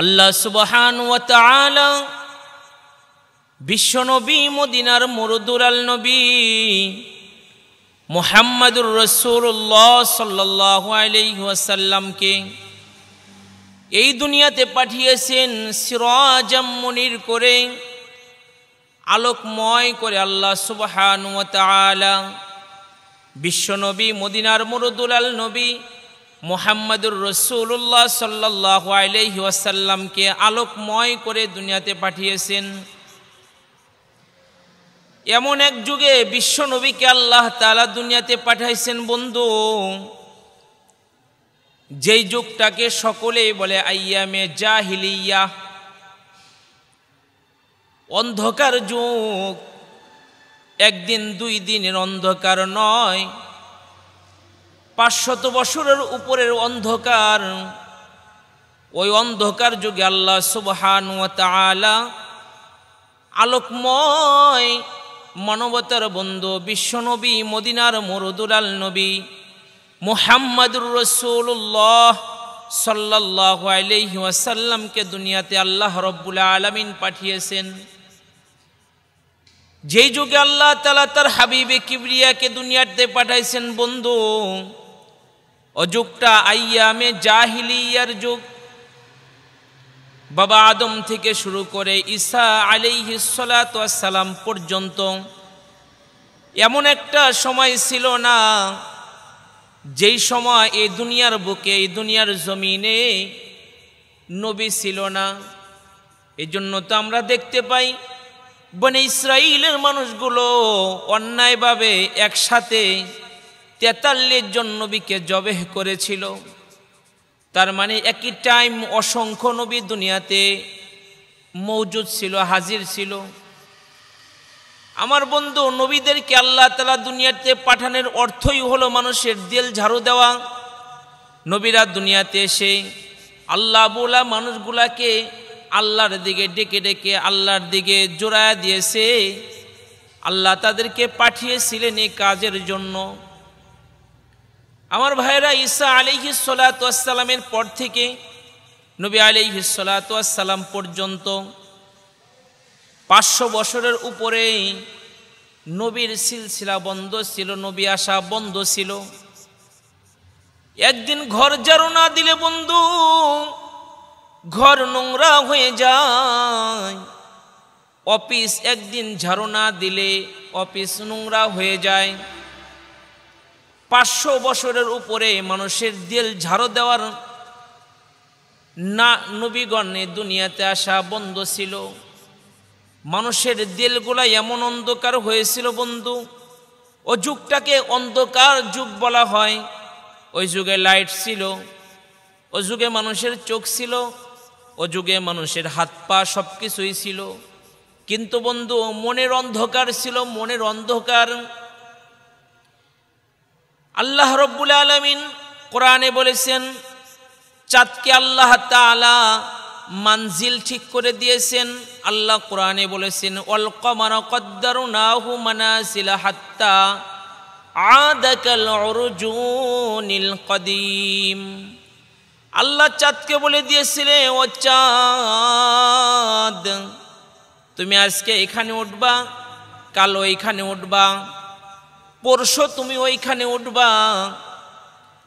আল্লাহ সুবহান বিশ্বনবী মদিনার আল নবী মোহাম্মদুর রসুল্লাহ সাল্লাসাল্লামকে এই দুনিয়াতে পাঠিয়েছেন সিরাজাম মনির করে আলোকময় করে আল্লাহ সুবহান বিশ্বনবী মদিনার আল নবী মোহাম্মদুর রসুল্লাহ সাল্লাহ আলহি ওয়াসাল্লামকে আলোকময় করে দুনিয়াতে পাঠিয়েছেন এমন এক যুগে বিশ্ব নবীকে আল্লাহ তালা দুনিয়াতে পাঠাইছেন বন্ধু যেই যুগটাকে সকলেই বলে আইয়ামে জাহিলিয়া অন্ধকার যুগ একদিন দুই দিনের অন্ধকার নয় পাঁচশত বছরের উপরের অন্ধকার ওই অন্ধকার যুগে আল্লাহ সুবহান আলোকময় মানবতার বন্ধু বিশ্বনবী মদিনার মরদুলাল নবী মুহাম্মাদুর রসুল্লাহ সাল্লাহ আলহিহাসাল্লামকে দুনিয়াতে আল্লাহ রব্বুল আলমিন পাঠিয়েছেন যেই যুগে আল্লাহ তালা তার হাবিবে কিবরিয়াকে দুনিয়াতে পাঠাইছেন বন্ধু অযুগটা আইয়ামে জাহিলিয়ার যুগ বাবা আদম থেকে শুরু করে ঈসা আলিহি পর্যন্ত এমন একটা সময় ছিল না যেই সময় এই দুনিয়ার বুকে এই দুনিয়ার জমিনে নবী ছিল না এজন্য তো আমরা দেখতে পাই বনে ইসরা মানুষগুলো অন্যায়ভাবে একসাথে তেতাল্লিশ জন নবীকে জবেহ করেছিল তার মানে একই টাইম অসংখ্য নবী দুনিয়াতে মৌজুদ ছিল হাজির ছিল আমার বন্ধু নবীদেরকে আল্লাহ তালা দুনিয়াতে পাঠানোর অর্থই হলো মানুষের দিল ঝাড়ু দেওয়া নবীরা দুনিয়াতে এসে আল্লাহ বোলা মানুষগুলাকে আল্লাহর দিকে ডেকে ডেকে আল্লাহর দিকে জোড়ায় দিয়েছে আল্লাহ তাদেরকে পাঠিয়েছিলেন এই কাজের জন্য আমার ভাইরা ঈসা আলিহি সালাতামের পর থেকে নবী আলিহি সালাতাম পর্যন্ত পাঁচশো বছরের উপরে নবীর সিলসিলা বন্ধ ছিল নবী আসা বন্ধ ছিল একদিন ঘর জারোনা দিলে বন্ধু ঘর নোংরা হয়ে যায় অফিস একদিন ঝারণা দিলে অফিস নোংরা হয়ে যায় পাঁচশো বছরের উপরে মানুষের দিল ঝাড়ো দেওয়ার না নবীগণে দুনিয়াতে আসা বন্ধ ছিল মানুষের দিলগুলা এমন অন্ধকার হয়েছিল বন্ধু ও যুগটাকে অন্ধকার যুগ বলা হয় ওই যুগে লাইট ছিল ও যুগে মানুষের চোখ ছিল ও যুগে মানুষের হাত পা সব কিছুই ছিল কিন্তু বন্ধু মনের অন্ধকার ছিল মনের অন্ধকার আল্লাহ রব্বুল আলমিন কোরআনে বলেছেন চাঁদকে আল্লাহ তালা মানজিল ঠিক করে দিয়েছেন আল্লাহ কোরআনে বলেছেন অল কমার কদ্দারু নাহু মানাসিলা হাত্তা আদাকাল নীল কদিম আল্লাহ চাঁদকে বলে দিয়েছিলে ও চাঁদ তুমি আজকে এখানে উঠবা কালো এখানে উঠবা পরশু তুমি ওইখানে উঠবা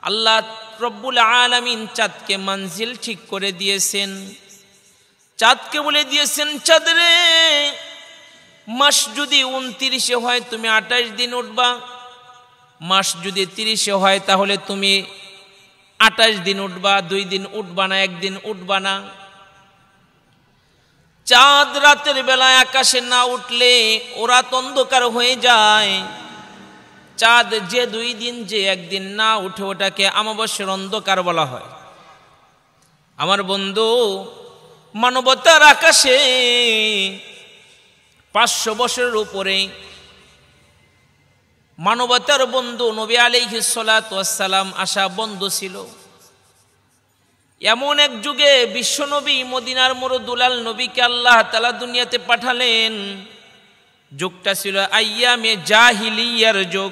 আল্লাহ রব্বুল আলমিন চাঁদকে মঞ্জিল ঠিক করে দিয়েছেন চাঁদকে বলে দিয়েছেন চাঁদরে মাস যদি উনত্রিশে হয় তুমি আঠাশ দিন উঠবা মাস যদি তিরিশে হয় তাহলে তুমি আঠাশ দিন উঠবা দুই দিন উঠবা না একদিন উঠবা না চাঁদ রাতের বেলায় আকাশে না উঠলে ওরা অন্ধকার হয়ে যায় চাঁদ যে দুই দিন যে একদিন না উঠে ওটাকে আমাবস্যের অন্ধকার বলা হয় আমার বন্ধু মানবতার আকাশে পাঁচশো বছরের উপরে মানবতার বন্ধু নবী হিসলা তুয়াসালাম আসা বন্ধু ছিল এমন এক যুগে বিশ্বনবী মদিনার মোর দুলাল নবীকে আল্লাহ তালা দুনিয়াতে পাঠালেন যুগটা ছিল আইয়া মে জাহিলিয়ার যুগ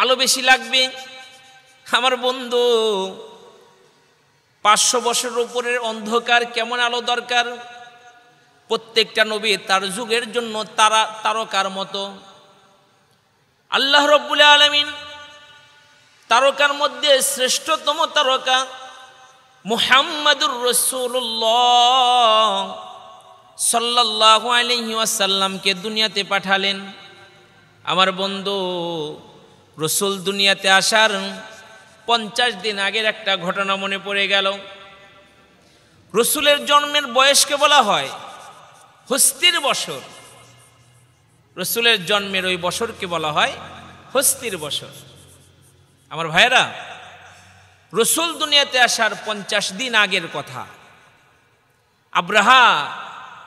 আলো বেশি লাগবে আমার বন্ধু পাঁচশো বছর উপরের অন্ধকার কেমন আলো দরকার প্রত্যেকটা নবী তার যুগের জন্য তারা তারকার মতো আল্লাহ রব্বুল আলমিন তারকার মধ্যে শ্রেষ্ঠতম তারকা মুহাম্মাদুর রসুল্লাহ সাল্লাহ আলহিউসাল্লামকে দুনিয়াতে পাঠালেন আমার বন্ধু রসুল দুনিয়াতে আসার পঞ্চাশ দিন আগের একটা ঘটনা মনে পড়ে গেল রসুলের জন্মের বয়সকে বলা হয় হস্তির বছর রসুলের জন্মের ওই বছরকে বলা হয় হস্তির বছর আমার ভাইরা রসুল দুনিয়াতে আসার পঞ্চাশ দিন আগের কথা আব্রাহা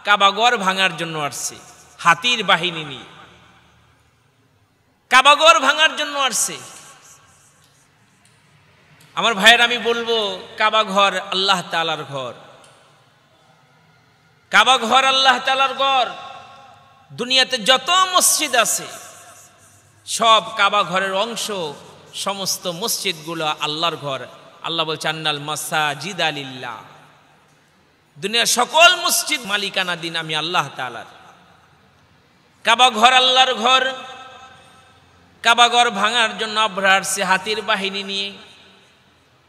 কাবাগর ভাঙার জন্য আসছে হাতির বাহিনী নিয়ে কাবাগর ভাঙার জন্য আসছে আমার ভাইয়ের আমি বলবো কাবা ঘর আল্লাহ তালার ঘর কাবা ঘর আল্লাহ তালার ঘর দুনিয়াতে যত মসজিদ আছে সব কাবা ঘরের অংশ সমস্ত মসজিদগুলো আল্লাহর ঘর আল্লাহ বলছে আন্নাল মাসাজিদ আলিল্লাহ দুনিয়ার সকল মসজিদ মালিকানা দিন আমি আল্লাহ তালার কাবা ঘর আল্লাহর ঘর কাবাগর ভাঙার জন্য আব্রা সে হাতির বাহিনী নিয়ে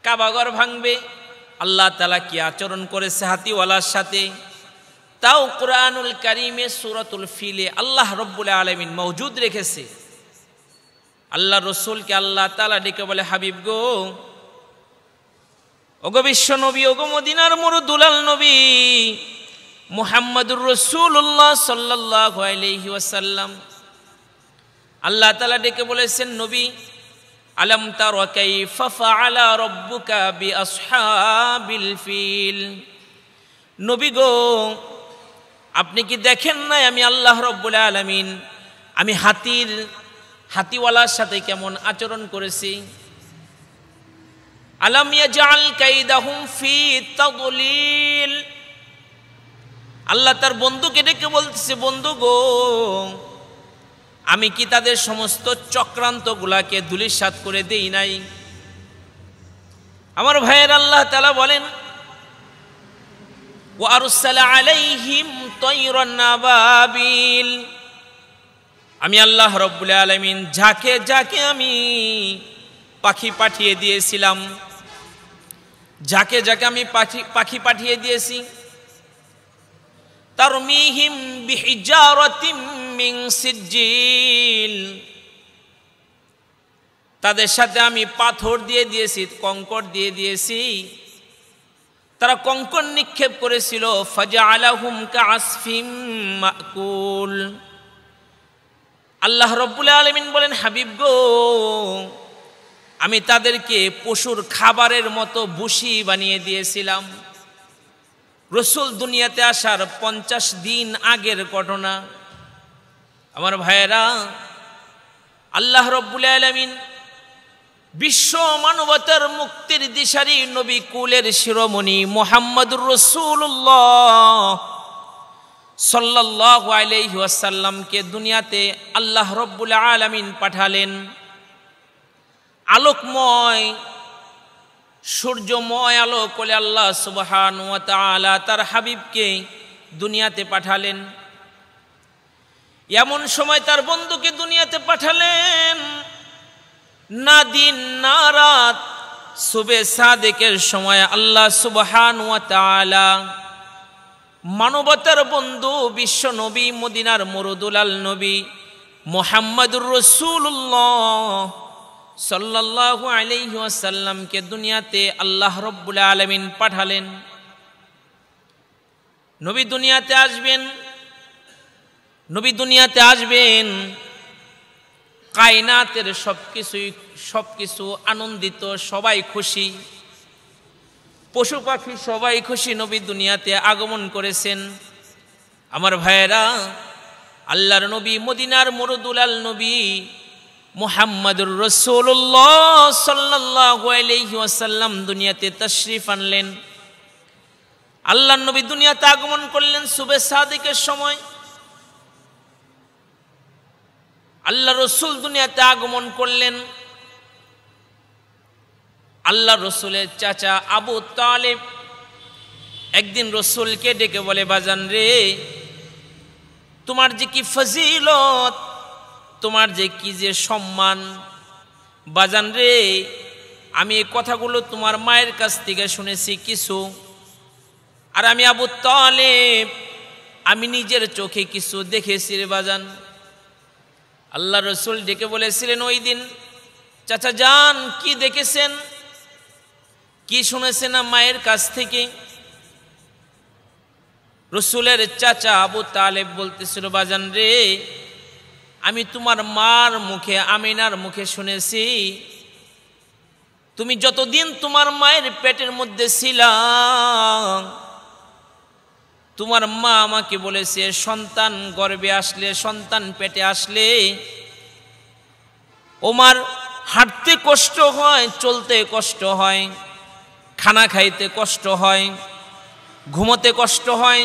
কাবাগর ভাঙবে আল্লাহ তালা কি আচরণ করেছে হাতিওয়ালার সাথে তাও কোরআনুল কারিমে সুরতুল ফিলে আল্লাহ রব্বুল আলমিন মৌজুদ রেখেছে আল্লাহ রসুলকে আল্লাহ তালা ডেকে বলে হাবিব গো ওগ বিশ্ব নবী ওগো মদিনার মরু দুলাল নবী মুহাম্মদুর রসুল্লাহ সাল্লাহ আলহি ওয়াসাল্লাম আল্লাহ তালা ডেকে বলেছেন নবী আলম তার ফিল নবী গো আপনি কি দেখেন নাই আমি আল্লাহ রব্বুল আলমিন আমি হাতির হাতিওয়ালার সাথে কেমন আচরণ করেছি আল্লাহ তার বন্ধুকে ডেকে বলতেছে বন্ধু গো আমি কি তাদের সমস্ত চক্রান্তগুলাকে দুলিশাত করে দেই নাই আমার ভাইয়ের আল্লাহ তালা বলেন আমি আল্লাহ রব্বুল আলমিন যাকে যাকে আমি পাখি পাঠিয়ে দিয়েছিলাম যাকে যাকে আমি পাখি পাখি পাঠিয়ে দিয়েছি তরমিহিম বিহিজারাতিম সিজিল তাদের সাথে আমি পাথর দিয়ে দিয়েছি কঙ্কর দিয়ে দিয়েছি তারা কঙ্কর নিক্ষেপ করেছিল ফাজা আলাহুম কাসফিম মাকুল আল্লাহ রব্বুল আলমিন বলেন হাবিব গো আমি তাদেরকে পশুর খাবারের মতো বসি বানিয়ে দিয়েছিলাম রসুল দুনিয়াতে আসার পঞ্চাশ দিন আগের ঘটনা আমার ভাইয়েরা আল্লাহ রব্বুল আলমিন বিশ্ব মানবতার মুক্তির দিশারি নবী কুলের শিরোমণি মোহাম্মদুর রসুল্লাহ সাল্লাহ দুনিয়াতে আল্লাহ রব্বুল আলমিন পাঠালেন আলোকময় সূর্যময় আলো কলে আল্লাহ সুবহান তার হাবিবকে দুনিয়াতে পাঠালেন এমন সময় তার বন্ধুকে দুনিয়াতে পাঠালেন না দিন না রাত সুবে সাদেকের সময় আল্লাহ সুবহান মানবতার বন্ধু বিশ্ব নবী মদিনার মরুদুলাল নবী মোহাম্মদুর রসুল্লাহ সাল্লাহ আলিহাসাল্লামকে দুনিয়াতে আল্লাহ রব্বুল আলমিন পাঠালেন নবী দুনিয়াতে আসবেন নবী দুনিয়াতে আসবেন কায়নাতের সব কিছুই সব কিছু আনন্দিত সবাই খুশি পশু পাখি সবাই খুশি নবী দুনিয়াতে আগমন করেছেন আমার ভাইয়েরা আল্লাহর নবী মদিনার মরুদুলাল নবী মোহাম্মদুর রসুল্লাহ সাল্লাসাল্লাম দুনিয়াতে তশরিফ আনলেন আল্লাহ নবী দুনিয়াতে আগমন করলেন সুবে সাদিকের সময় আল্লাহ রসুল দুনিয়াতে আগমন করলেন আল্লাহ রসুলের চাচা আবু তালেব একদিন রসুলকে ডেকে বলে বাজান রে তোমার যে কি ফজিলত তোমার যে কি যে সম্মান বাজান রে আমি এই কথাগুলো তোমার মায়ের কাছ থেকে শুনেছি কিছু আর আমি আবু তালেব আমি নিজের চোখে কিছু দেখেছি রে বাজান আল্লাহ রসুল ডেকে বলেছিলেন ওই দিন চাচা যান কি দেখেছেন কি শুনেছেন মায়ের কাছ থেকে রসুলের চাচা আবু তালেব বলতেছিল বাজান রে আমি তোমার মার মুখে আমিনার মুখে শুনেছি তুমি যতদিন তোমার মায়ের পেটের মধ্যে ছিলাম তোমার মা আমাকে বলেছে সন্তান গর্বে আসলে সন্তান পেটে আসলে ওমার হাঁটতে কষ্ট হয় চলতে কষ্ট হয় খানা খাইতে কষ্ট হয় ঘুমোতে কষ্ট হয়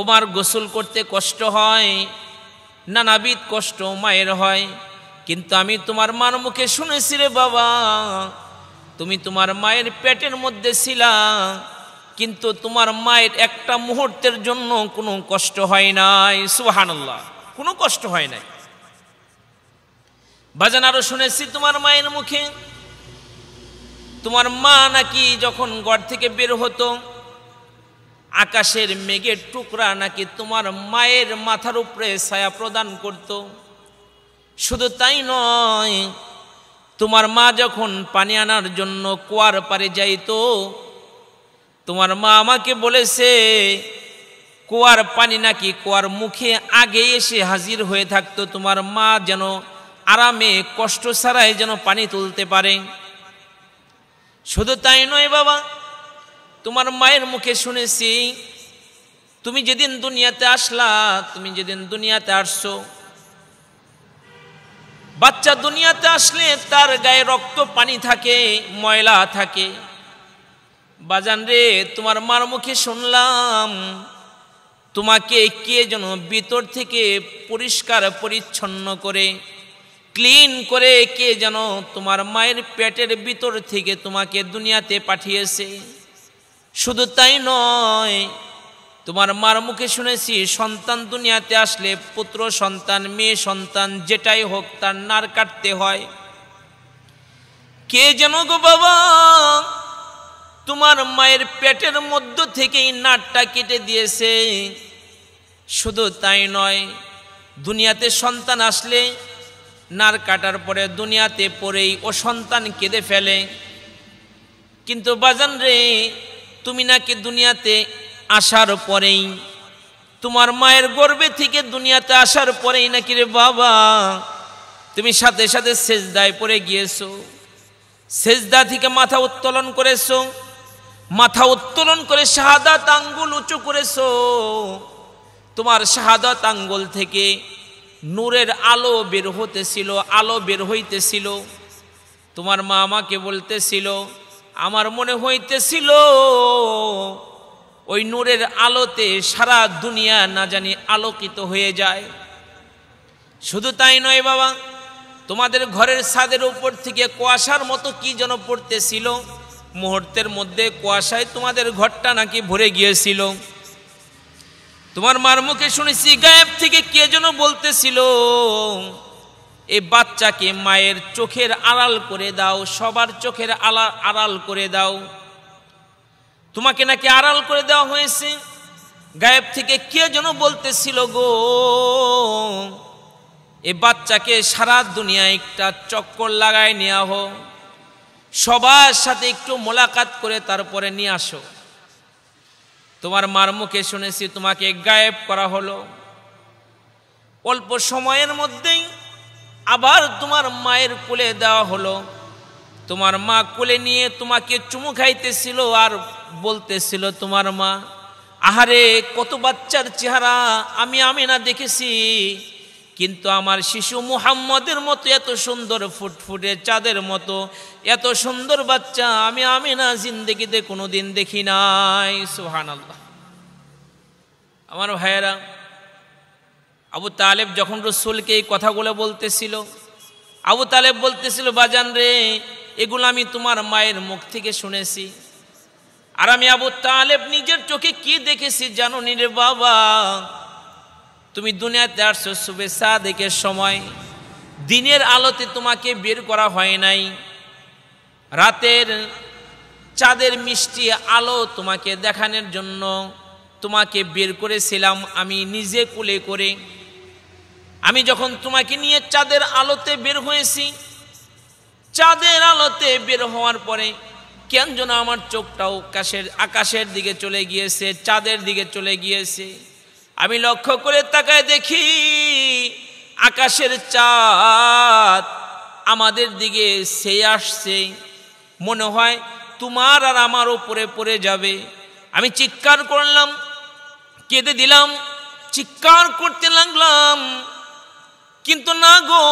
ওমার গোসল করতে কষ্ট হয় নানাবিধ কষ্ট মায়ের হয় কিন্তু আমি তোমার মার মুখে শুনেছি রে বাবা তুমি তোমার মায়ের পেটের মধ্যে ছিলা কিন্তু তোমার মায়ের একটা মুহূর্তের জন্য কোনো কষ্ট হয় নাই সুহানাল্লাহ কোনো কষ্ট হয় নাই বাজান আরও শুনেছি তোমার মায়ের মুখে তোমার মা নাকি যখন গড় থেকে বের হতো আকাশের মেঘের টুকরা নাকি তোমার মায়ের মাথার উপরে ছায়া প্রদান করত শুধু তাই নয় তোমার মা যখন পানি আনার জন্য কুয়ার পারে যাইত তোমার মা আমাকে বলেছে কুয়ার পানি নাকি কুয়ার মুখে আগে এসে হাজির হয়ে থাকতো তোমার মা যেন আরামে কষ্ট ছাড়াই যেন পানি তুলতে পারে শুধু তাই নয় বাবা তোমার মায়ের মুখে শুনেছি তুমি যেদিন দুনিয়াতে আসলা তুমি যেদিন দুনিয়াতে আসছো বাচ্চা দুনিয়াতে আসলে তার গায়ে রক্ত পানি থাকে ময়লা থাকে বাজান রে তোমার মার মুখে শুনলাম তোমাকে কে যেন ভিতর থেকে পরিষ্কার পরিচ্ছন্ন করে ক্লিন করে কে যেন তোমার মায়ের পেটের ভিতর থেকে তোমাকে দুনিয়াতে পাঠিয়েছে শুধু তাই নয় তোমার মার মুখে শুনেছি সন্তান দুনিয়াতে আসলে পুত্র সন্তান মেয়ে সন্তান যেটাই হোক তার নার কাটতে হয় কে যেন গো বাবা তোমার মায়ের পেটের মধ্য থেকেই নারটা কেটে দিয়েছে শুধু তাই নয় দুনিয়াতে সন্তান আসলে নার কাটার পরে দুনিয়াতে পড়েই ও সন্তান কেঁদে ফেলে কিন্তু বাজান রে তুমি নাকি দুনিয়াতে আসার পরেই তোমার মায়ের গর্বে থেকে দুনিয়াতে আসার পরেই নাকি রে বাবা তুমি সাথে সাথে সেজদায় পড়ে গিয়েছো সেজদা থেকে মাথা উত্তোলন করেছো মাথা উত্তোলন করে শাহাদাত আঙ্গুল উঁচু করেছো তোমার শাহাদাত আঙ্গুল থেকে নূরের আলো বের হতেছিল আলো বের হইতেছিল তোমার মা আমাকে বলতেছিল আমার মনে হইতেছিল ওই নূরের আলোতে সারা দুনিয়া না জানি আলোকিত হয়ে যায় শুধু তাই নয় বাবা তোমাদের ঘরের ছাদের উপর থেকে কুয়াশার মতো কি যেন পড়তেছিল মুহূর্তের মধ্যে কুয়াশায় তোমাদের ঘরটা নাকি ভরে গিয়েছিল তোমার মার মুখে শুনেছি গায়েব থেকে কে যেন বলতেছিল এ বাচ্চাকে মায়ের চোখের আড়াল করে দাও সবার চোখের আলা আড়াল করে দাও তোমাকে নাকি আড়াল করে দেওয়া হয়েছে গায়েব থেকে কে যেন বলতেছিল গো এ বাচ্চাকে সারা দুনিয়া একটা চক্কর লাগায় নিয়ে আহ সবার সাথে একটু মোলাকাত করে তারপরে নিয়ে আসো তোমার মার মুখে শুনেছি তোমাকে গায়েব করা হলো অল্প সময়ের মধ্যেই আবার তোমার মায়ের কোলে দেওয়া হলো তোমার মা কোলে নিয়ে তোমাকে চুমু খাইতেছিল আর বলতেছিল তোমার মা আহারে কত বাচ্চার চেহারা আমি আমি না দেখেছি কিন্তু আমার শিশু মুহাম্মদের মতো এত সুন্দর ফুটফুটে চাঁদের মতো এত সুন্দর বাচ্চা আমি আমি না জিন্দেগিতে কোনো দিন দেখি নাই সোহান আল্লাহ আমার ভাইয়েরা আবু তালেব যখন রসুলকে এই কথাগুলো বলতেছিল আবু তালেব বলতেছিল বাজান রে এগুলো আমি তোমার মায়ের মুখ থেকে শুনেছি আর আমি আবু তালেব নিজের চোখে কি দেখেছি জানো নি রে বাবা তুমি দুনিয়াতে আসছো শুভেচ্ছা দেখে সময় দিনের আলোতে তোমাকে বের করা হয় নাই রাতের চাঁদের মিষ্টি আলো তোমাকে দেখানোর জন্য তোমাকে বের করেছিলাম আমি নিজে কুলে করে আমি যখন তোমাকে নিয়ে চাঁদের আলোতে বের হয়েছি চাঁদের আলোতে বের হওয়ার পরে কেন যেন আমার চোখটাও কাশের আকাশের দিকে চলে গিয়েছে চাঁদের দিকে চলে গিয়েছে আমি লক্ষ্য করে তাকায় দেখি আকাশের চাঁদ আমাদের দিকে সে আসছে মনে হয় তোমার আর আমার ওপরে পড়ে যাবে আমি চিৎকার করলাম কেঁদে দিলাম চিৎকার করতে লাগলাম কিন্তু না গো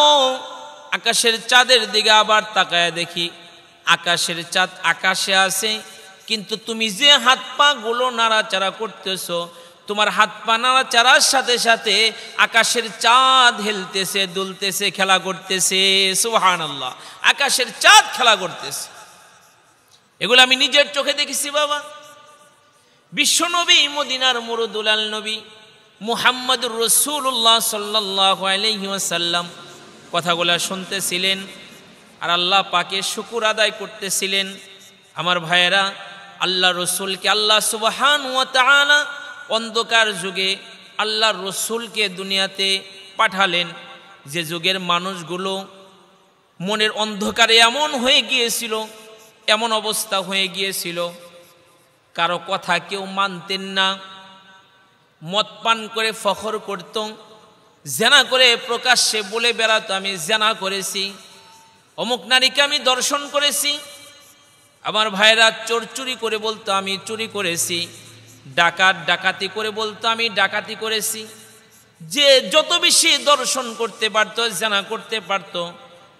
আকাশের চাঁদের দিকে আবার তাকায় দেখি আকাশের চাঁদ আকাশে আছে কিন্তু তুমি যে হাত পা গুলো নাড়াচাড়া করতেছ তোমার হাত পা নাড়াচাড়ার সাথে সাথে আকাশের চাঁদ হেলতেছে দুলতেছে খেলা করতেছে সুহান আল্লাহ আকাশের চাঁদ খেলা করতেছে এগুলো আমি নিজের চোখে দেখেছি বাবা বিশ্বনবী মদিনার মরুদুলাল নবী মুহাম্মদ রসুল্লাহ সাল্লাহ আলহিউসাল্লাম কথাগুলো শুনতেছিলেন আর আল্লাহ পাকে শুকুর আদায় করতেছিলেন আমার ভাইয়েরা আল্লাহ রসুলকে আল্লাহ সুবাহান ওয়াতানা অন্ধকার যুগে আল্লাহ রসুলকে দুনিয়াতে পাঠালেন যে যুগের মানুষগুলো মনের অন্ধকারে এমন হয়ে গিয়েছিল এমন অবস্থা হয়ে গিয়েছিল কারো কথা কেউ মানতেন না মদ পান করে ফখর করত জেনা করে প্রকাশ্যে বলে বেড়াতো আমি জেনা করেছি অমুক নারীকে আমি দর্শন করেছি আমার ভাইরা চোর চুরি করে বলতো আমি চুরি করেছি ডাকাত ডাকাতি করে বলতো আমি ডাকাতি করেছি যে যত বেশি দর্শন করতে পারত জানা করতে পারত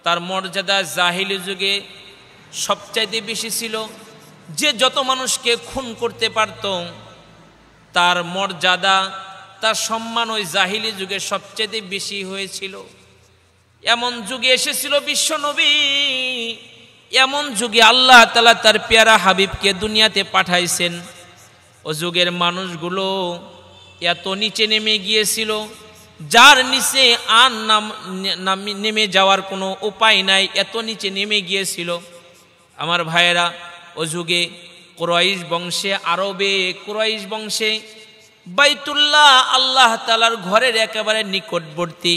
তার মর্যাদা জাহিলি যুগে সবচাইতে বেশি ছিল যে যত মানুষকে খুন করতে পারত তার মর্যাদা তার সম্মান ওই জাহিলি যুগে সবচেয়ে বেশি হয়েছিল এমন যুগে এসেছিল বিশ্বনবী এমন যুগে আল্লাহ তালা তার পেয়ারা হাবিবকে দুনিয়াতে পাঠাইছেন ও যুগের মানুষগুলো এত নিচে নেমে গিয়েছিল যার নিচে আর নাম নেমে যাওয়ার কোনো উপায় নাই এত নিচে নেমে গিয়েছিল আমার ভাইয়েরা ও যুগে ক্রয়শ বংশে আরবে ক্রয়শ বংশে বাইতুল্লাহ আল্লাহ তালার ঘরের একেবারে নিকটবর্তী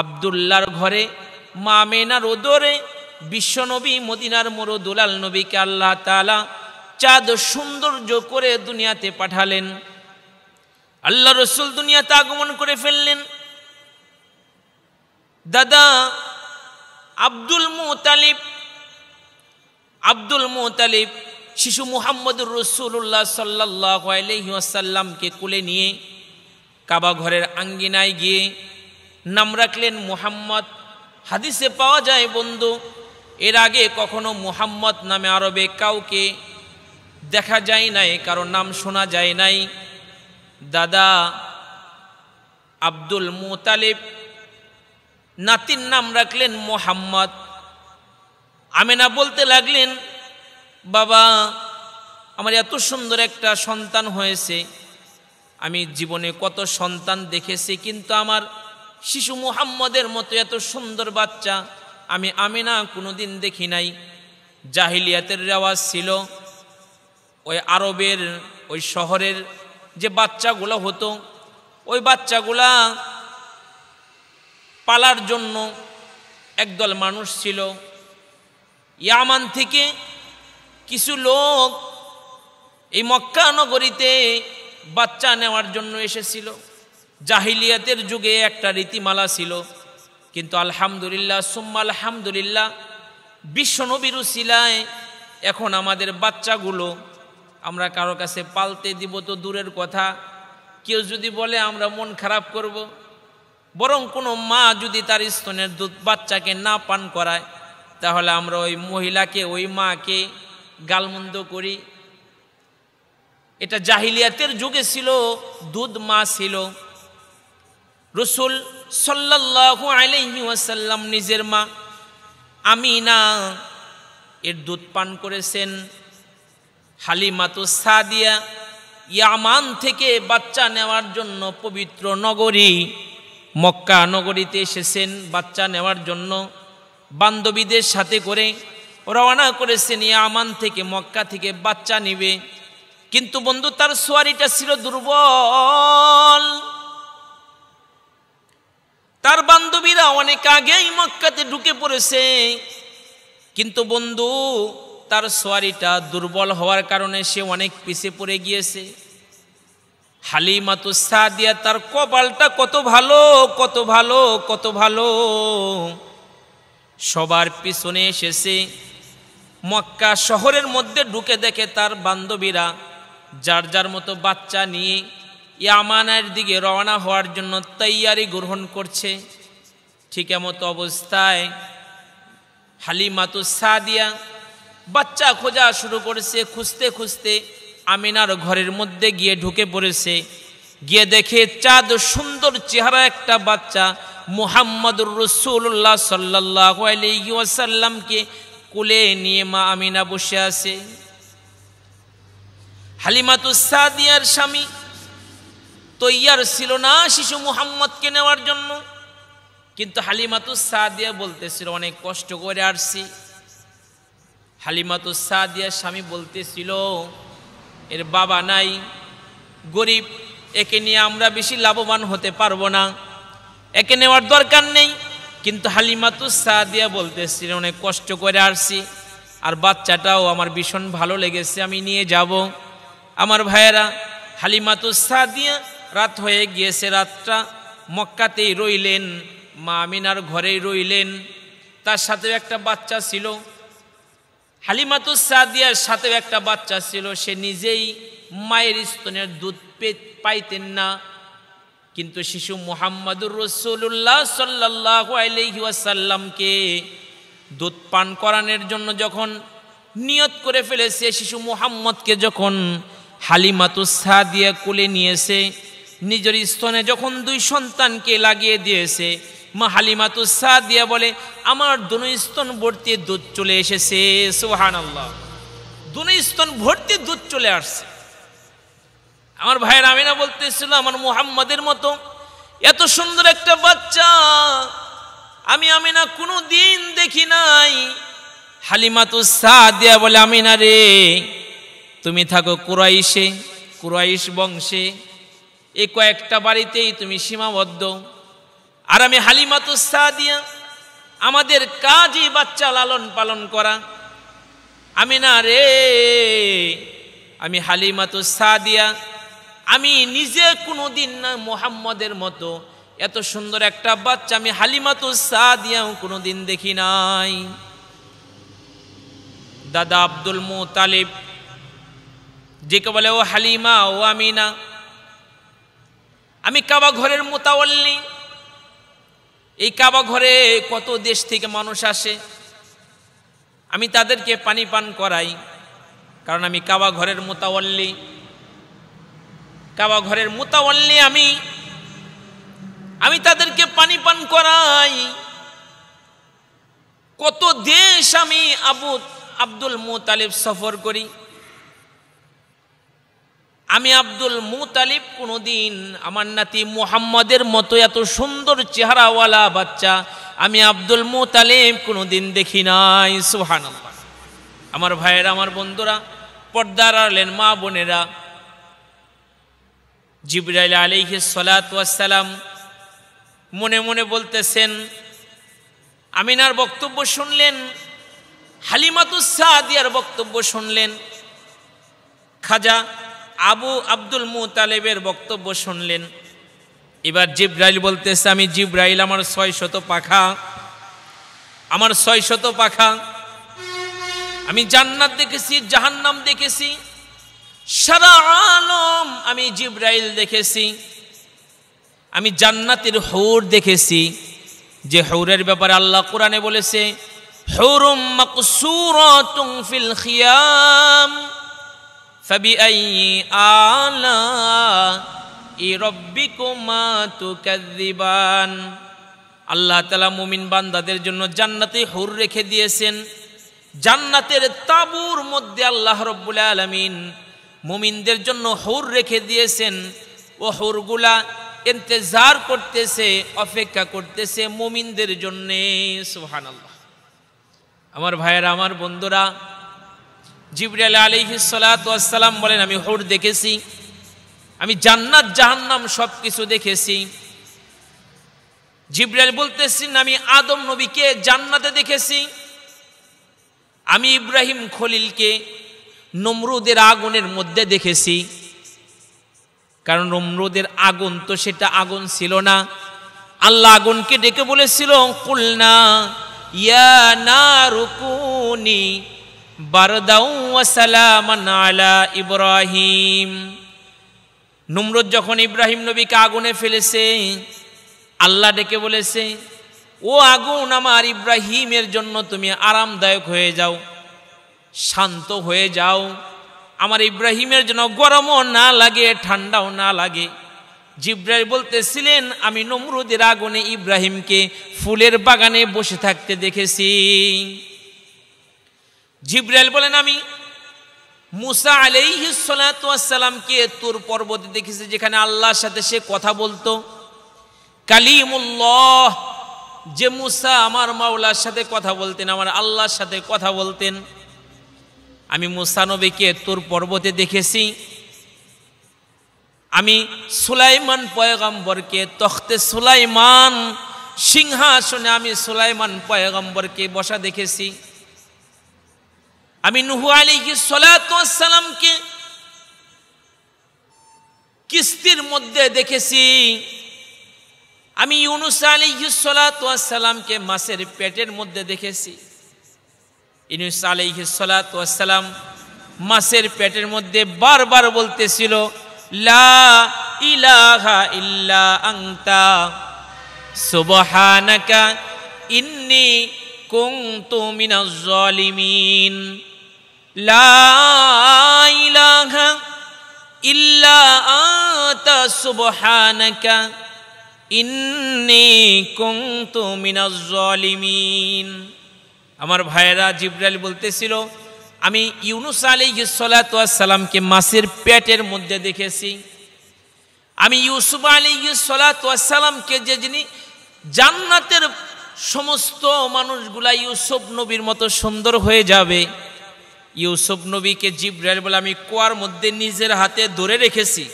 আবদুল্লার ঘরে মামেনার ওদরে বিশ্বনবী মদিনার মোর দুলাল নবীকে আল্লাহ তালা চাঁদ সৌন্দর্য করে দুনিয়াতে পাঠালেন আল্লাহ রসুল দুনিয়াতে আগমন করে ফেললেন দাদা আব্দুল মোতালিব আব্দুল মুতালিব শিশু মুহাম্মদ রসুল্লাহ সাল্লাহ আলহিউসাল্লামকে কুলে নিয়ে কাবা ঘরের আঙ্গিনায় গিয়ে নাম রাখলেন মুহাম্মদ হাদিসে পাওয়া যায় বন্ধু এর আগে কখনো মুহাম্মদ নামে আরবে কাউকে দেখা যায় নাই কারো নাম শোনা যায় নাই দাদা আব্দুল মোতালেব নাতির নাম রাখলেন মোহাম্মদ আমেনা বলতে লাগলেন বাবা আমার এত সুন্দর একটা সন্তান হয়েছে আমি জীবনে কত সন্তান দেখেছি কিন্তু আমার শিশু মুহাম্মদের মতো এত সুন্দর বাচ্চা আমি আমি না কোনোদিন দিন দেখি নাই জাহিলিয়াতের রেওয়াজ ছিল ওই আরবের ওই শহরের যে বাচ্চাগুলো হতো ওই বাচ্চাগুলা পালার জন্য একদল মানুষ ছিল ইয়ামান থেকে কিছু লোক এই মক্কা নগরীতে বাচ্চা নেওয়ার জন্য এসেছিল জাহিলিয়াতের যুগে একটা রীতিমালা ছিল কিন্তু আলহামদুলিল্লাহ সুম্মা আলহামদুলিল্লাহ বিশ্বনবীর শিলায় এখন আমাদের বাচ্চাগুলো আমরা কারো কাছে পালতে দিব তো দূরের কথা কেউ যদি বলে আমরা মন খারাপ করব। বরং কোনো মা যদি তার স্তনের দুধ বাচ্চাকে না পান করায় তাহলে আমরা ওই মহিলাকে ওই মাকে গালমন্দ করি এটা জাহিলিয়াতের যুগে ছিল দুধ মা ছিল রসুল সাল্লাহ আলহি ওয়াসাল্লাম নিজের মা আমি না এর দুধ পান করেছেন হালিমাতু সাদিয়া ইয়ামান থেকে বাচ্চা নেওয়ার জন্য পবিত্র নগরী মক্কা নগরীতে এসেছেন বাচ্চা নেওয়ার জন্য বান্ধবীদের সাথে করে রওনা করেছে নিয়ে আমান থেকে মক্কা থেকে বাচ্চা নিবে কিন্তু বন্ধু তার সোয়ারিটা ছিল দুর্বল তার বান্ধবীরা অনেক আগেই মক্কাতে ঢুকে পড়েছে কিন্তু বন্ধু তার সোয়ারিটা দুর্বল হওয়ার কারণে সে অনেক পিছে পড়ে গিয়েছে হালিমাতু সাদিয়া তার কপালটা কত ভালো কত ভালো কত ভালো সবার পিছনে এসেছে মক্কা শহরের মধ্যে ঢুকে দেখে তার বান্ধবীরা যার যার মতো বাচ্চা নিয়ে ইয়ামানের দিকে রওনা হওয়ার জন্য তৈয়ারি গ্রহণ করছে ঠিক এমতো অবস্থায় হালিমাতু সাদিয়া বাচ্চা খোঁজা শুরু করেছে খুঁজতে খুঁজতে আমিনার ঘরের মধ্যে গিয়ে ঢুকে পড়েছে গিয়ে দেখে চাঁদ সুন্দর চেহারা একটা বাচ্চা মুহাম্মদুর রসুল্লাহ সাল্লাহ আলিয়াসাল্লামকে কুলে নিয়ে মা আমিনা বসে আছে হালিমাতুসাদিয়ার স্বামী তৈয়ার ছিল না শিশু মুহাম্মদকে নেওয়ার জন্য কিন্তু হালিমাতুসাদিয়া বলতেছিল অনেক কষ্ট করে আসছি হালিমাতুসাদিয়ার স্বামী বলতেছিল এর বাবা নাই গরিব একে নিয়ে আমরা বেশি লাভবান হতে পারবো না একে নেওয়ার দরকার নেই কিন্তু হালিমাতু সাদিয়া বলতেছিলেন অনেক কষ্ট করে আসছি আর বাচ্চাটাও আমার ভীষণ ভালো লেগেছে আমি নিয়ে যাব আমার ভাইয়েরা হালিমাতু সাদিয়া রাত হয়ে গিয়েছে রাতটা মক্কাতেই রইলেন মা আমিনার ঘরেই রইলেন তার সাথেও একটা বাচ্চা ছিল হালিমাতু সাদিয়ার সাথেও একটা বাচ্চা ছিল সে নিজেই মায়ের স্তনের দুধ পাইতেন না কিন্তু শিশু মোহাম্মদুর রসুল্লাহ সাল্লাহ আসাল্লামকে দুধ পান করানোর জন্য যখন নিয়ত করে ফেলেছে শিশু মোহাম্মদকে যখন হালিমাতুসা দিয়ে কুলে নিয়েছে নিজের স্তনে যখন দুই সন্তানকে লাগিয়ে দিয়েছে মা হালিমাতুসা দিয়া বলে আমার দুনো স্তন ভর্তি দুধ চলে এসেছে সোহান আল্লাহ দুনো স্তন ভর্তি দুধ চলে আসছে আমার ভাইয়ের আমি না বলতেছিল আমার মুহাম্মাদের মতো এত সুন্দর একটা বাচ্চা আমি আমি না কোনো দিন দেখি নাই তো সাদিয়া বলে আমি না রে তুমি থাকো কুরাইশে কুরাইশ বংশে এ কয়েকটা বাড়িতেই তুমি সীমাবদ্ধ আর আমি তো সাদিয়া আমাদের কাজই বাচ্চা লালন পালন করা আমি না রে আমি তো সাদিয়া আমি নিজে কোনো দিন না মোহাম্মদের মতো এত সুন্দর একটা বাচ্চা আমি হালিমাতু সা কোনো দিন দেখি নাই দাদা আব্দুল মোতালিব যেকে বলে ও হালিমা ও আমিনা আমি কাবা ঘরের মোতাওয়াল্লি এই কাবা ঘরে কত দেশ থেকে মানুষ আসে আমি তাদেরকে পানি পান করাই কারণ আমি কাবা ঘরের মোতাওয়াল্লি কাবা ঘরের মোতাবল্লি আমি আমি তাদেরকে পানি পান করাই কত দেশ আমি আবু আব্দুল মুতালিব সফর করি আমি আব্দুল মুতালিব কোনোদিন আমার নাতি মুহাম্মাদের মতো এত সুন্দর চেহারাওয়ালা বাচ্চা আমি আব্দুল মুতালিব কোনোদিন দেখি নাই সুহান আমার ভাইয়েরা আমার বন্ধুরা পর্দার আলেন মা বোনেরা জিব্রাইল আলিহি সালাতাম মনে মনে বলতেছেন আমিনার বক্তব্য শুনলেন হালিমাতুসাদিয়ার বক্তব্য শুনলেন খাজা আবু আব্দুল মুতালেবের বক্তব্য শুনলেন এবার জিব্রাইল বলতেছে আমি জিব্রাইল আমার ছয় শত পাখা আমার ছয় শত পাখা আমি জান্নাত দেখেছি জাহান্নাম দেখেছি সারা আলম আমি জিব্রাইল দেখেছি আমি জান্নাতের হৌর দেখেছি যে হৌরের ব্যাপারে আল্লাহ কোরআনে বলেছে ফিল খিয়াম ই আল্লাহ তালা মুমিন বান্দাদের জন্য জান্নাতে হুর রেখে দিয়েছেন জান্নাতের তাবুর মধ্যে আল্লাহ রব্বুল আলমিন মুমিনদের জন্য হৌর রেখে দিয়েছেন ও হৌরগুলা ইন্তজার করতেছে অপেক্ষা করতেছে মুমিনদের জন্যে সুহান আল্লাহ আমার ভাইয়েরা আমার বন্ধুরা জিবরাল আলিহিসালাম বলেন আমি হৌর দেখেছি আমি জান্নাত জাহান্নাম সব কিছু দেখেছি জিব্রাইল বলতেছেন আমি আদম নবীকে জান্নাতে দেখেছি আমি ইব্রাহিম খলিলকে নমরুদের আগুনের মধ্যে দেখেছি কারণ নমরুদের আগুন তো সেটা আগুন ছিল না আল্লাহ আগুনকে ডেকে বলেছিল কুলনা ইয়া না রুকুনি আলা ইব্রাহিম নুমরুদ যখন ইব্রাহিম নবীকে আগুনে ফেলেছে আল্লাহ ডেকে বলেছে ও আগুন আমার ইব্রাহিমের জন্য তুমি আরামদায়ক হয়ে যাও শান্ত হয়ে যাও আমার ইব্রাহিমের জন্য গরমও না লাগে ঠান্ডাও না লাগে জিব্রাইল বলতেছিলেন আমি নমরুদের আগুনে ইব্রাহিমকে ফুলের বাগানে বসে থাকতে দেখেছি জিব্রাইল বলেন আমি মুসা আলাইহিসালামকে তোর পর্বতে দেখেছি যেখানে আল্লাহর সাথে সে কথা বলতো কালিমুল্লাহ যে মুসা আমার মাওলার সাথে কথা বলতেন আমার আল্লাহর সাথে কথা বলতেন আমি মুসানবীকে তোর পর্বতে দেখেছি আমি সুলাইমান পয়গম্বরকে তখতে সুলাইমান সিংহাসনে আমি সুলাইমান পয়গম্বরকে বসা দেখেছি আমি নুহু আলীকে সালাতামকে কিস্তির মধ্যে দেখেছি আমি ইউনুস আলী সালাতামকে মাসের পেটের মধ্যে দেখেছি ইনুস আলহিসালাম মাসের পেটের মধ্যে বারবার বলতেছিল লা ইলাহা ইল্লা আংতা সুবহানাকা ইন্নি কুনতু মিনাজ জালিমিন লা ইলাহা ইল্লা আতা সুবহানাকা ইন্নি কুনতু মিনাজ জালিমিন আমার ভাইয়েরা জিব্রাইল বলতেছিল আমি ইউনুস আলী সালাতামকে মাছের পেটের মধ্যে দেখেছি আমি ইউসুফ আলী সালাতামকে যে যিনি জান্নাতের সমস্ত মানুষগুলা ইউসুফ নবীর মতো সুন্দর হয়ে যাবে ইউসুফ নবীকে জিব্রাইল বলে আমি কুয়ার মধ্যে নিজের হাতে ধরে রেখেছি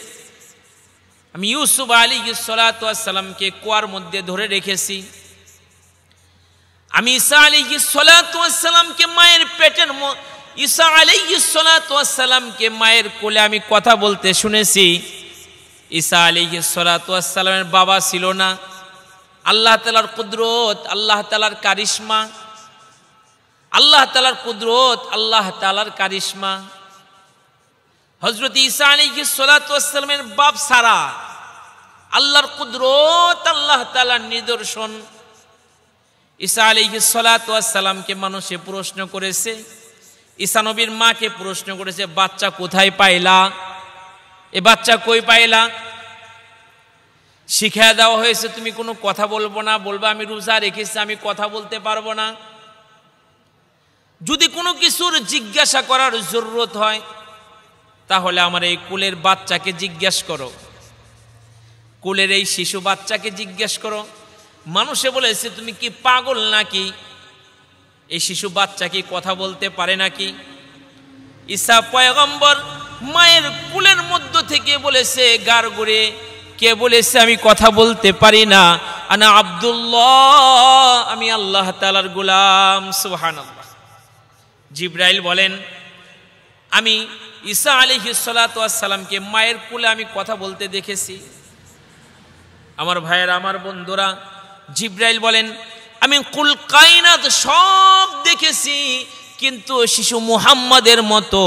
আমি ইউসুফ আলী সালাতামকে কুয়ার মধ্যে ধরে রেখেছি আমি ঈসা আলী সালাতামকে মায়ের পেটের ঈসা আলী সালাতামকে মায়ের কোলে আমি কথা বলতে শুনেছি ঈসা আলী সালাতামের বাবা ছিল না আল্লাহ তালার কুদরত আল্লাহ তালার কারিশ্মা আল্লাহ তালার কুদরত আল্লাহ তালার কারিশ্মা হজরত ঈসা আলী সালাতামের বাপ সারা আল্লাহর কুদরত আল্লাহ তালার নিদর্শন ঈসা আলিহি সালাতামকে মানুষে প্রশ্ন করেছে ঈসানবীর মাকে প্রশ্ন করেছে বাচ্চা কোথায় পাইলা এ বাচ্চা কই পাইলা শিখা দেওয়া হয়েছে তুমি কোনো কথা বলবো না বলবা আমি রোজা রেখেছি আমি কথা বলতে পারবো না যদি কোনো কিছুর জিজ্ঞাসা করার জরুরত হয় তাহলে আমার এই কুলের বাচ্চাকে জিজ্ঞাস করো কুলের এই শিশু বাচ্চাকে জিজ্ঞাস করো মানুষে বলেছে তুমি কি পাগল নাকি এই শিশু বাচ্চা কি কথা বলতে পারে নাকি ঈসা পয়গম্বর মায়ের কুলের মধ্য থেকে বলেছে গার গড়ে কে বলেছে আমি কথা বলতে পারি না আনা আবদুল্লাহ আমি আল্লাহ তালার গুলাম সুহান জিব্রাইল বলেন আমি ঈসা আলী সালাতামকে মায়ের কুলে আমি কথা বলতে দেখেছি আমার ভাইয়ের আমার বন্ধুরা জিব্রাইল বলেন আমি কুল সব দেখেছি কিন্তু শিশু মুহাম্মাদের মতো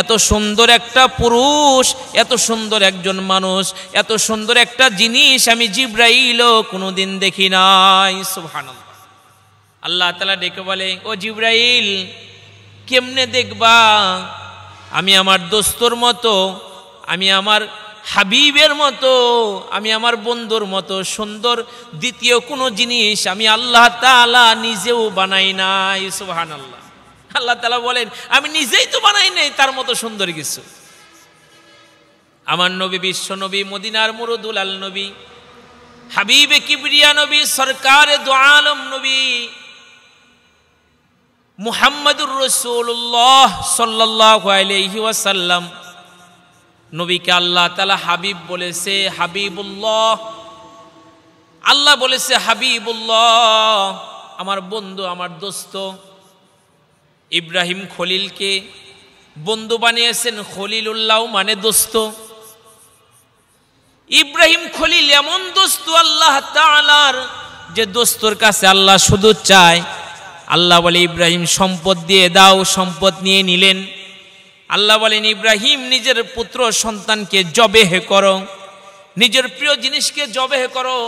এত সুন্দর একটা পুরুষ এত সুন্দর একজন মানুষ এত সুন্দর একটা জিনিস আমি জিব্রাইলও কোনো দিন দেখি নাই সুহান আল্লাহ তালা ডেকে বলে ও জিব্রাইল কেমনে দেখবা আমি আমার দোস্তর মতো আমি আমার হাবিবের মতো আমি আমার বন্ধুর মতো সুন্দর দ্বিতীয় কোনো জিনিস আমি আল্লাহ তালা নিজেও বানাই নাই সুহান আল্লাহ আল্লাহ তালা বলেন আমি নিজেই তো বানাই নাই তার মতো সুন্দর কিছু আমার নবী বিশ্ব নবী মদিনার মুরুদুল আল নবী হাবিবে কিবরিয়া নবী সরকার দোয়ালম নবী মুহাম্মদুর রসুল্লাহ সাল্লাহ আলহি ওয়াসাল্লাম নবীকে আল্লাহ তালা হাবিব বলেছে হাবিবুল্লাহ আল্লাহ বলেছে হাবিবুল্লাহ আমার বন্ধু আমার দোস্ত ইব্রাহিম খলিলকে বন্ধু বানিয়েছেন খলিল উল্লাহ মানে দোস্ত ইব্রাহিম খলিল এমন দোস্ত আল্লাহ তালার যে দোস্তর কাছে আল্লাহ শুধু চায় আল্লাহ বলে ইব্রাহিম সম্পদ দিয়ে দাও সম্পদ নিয়ে নিলেন আল্লাহ বলেন ইব্রাহিম নিজের পুত্র সন্তানকে জবেহ করো নিজের প্রিয় জিনিসকে জবেহ করো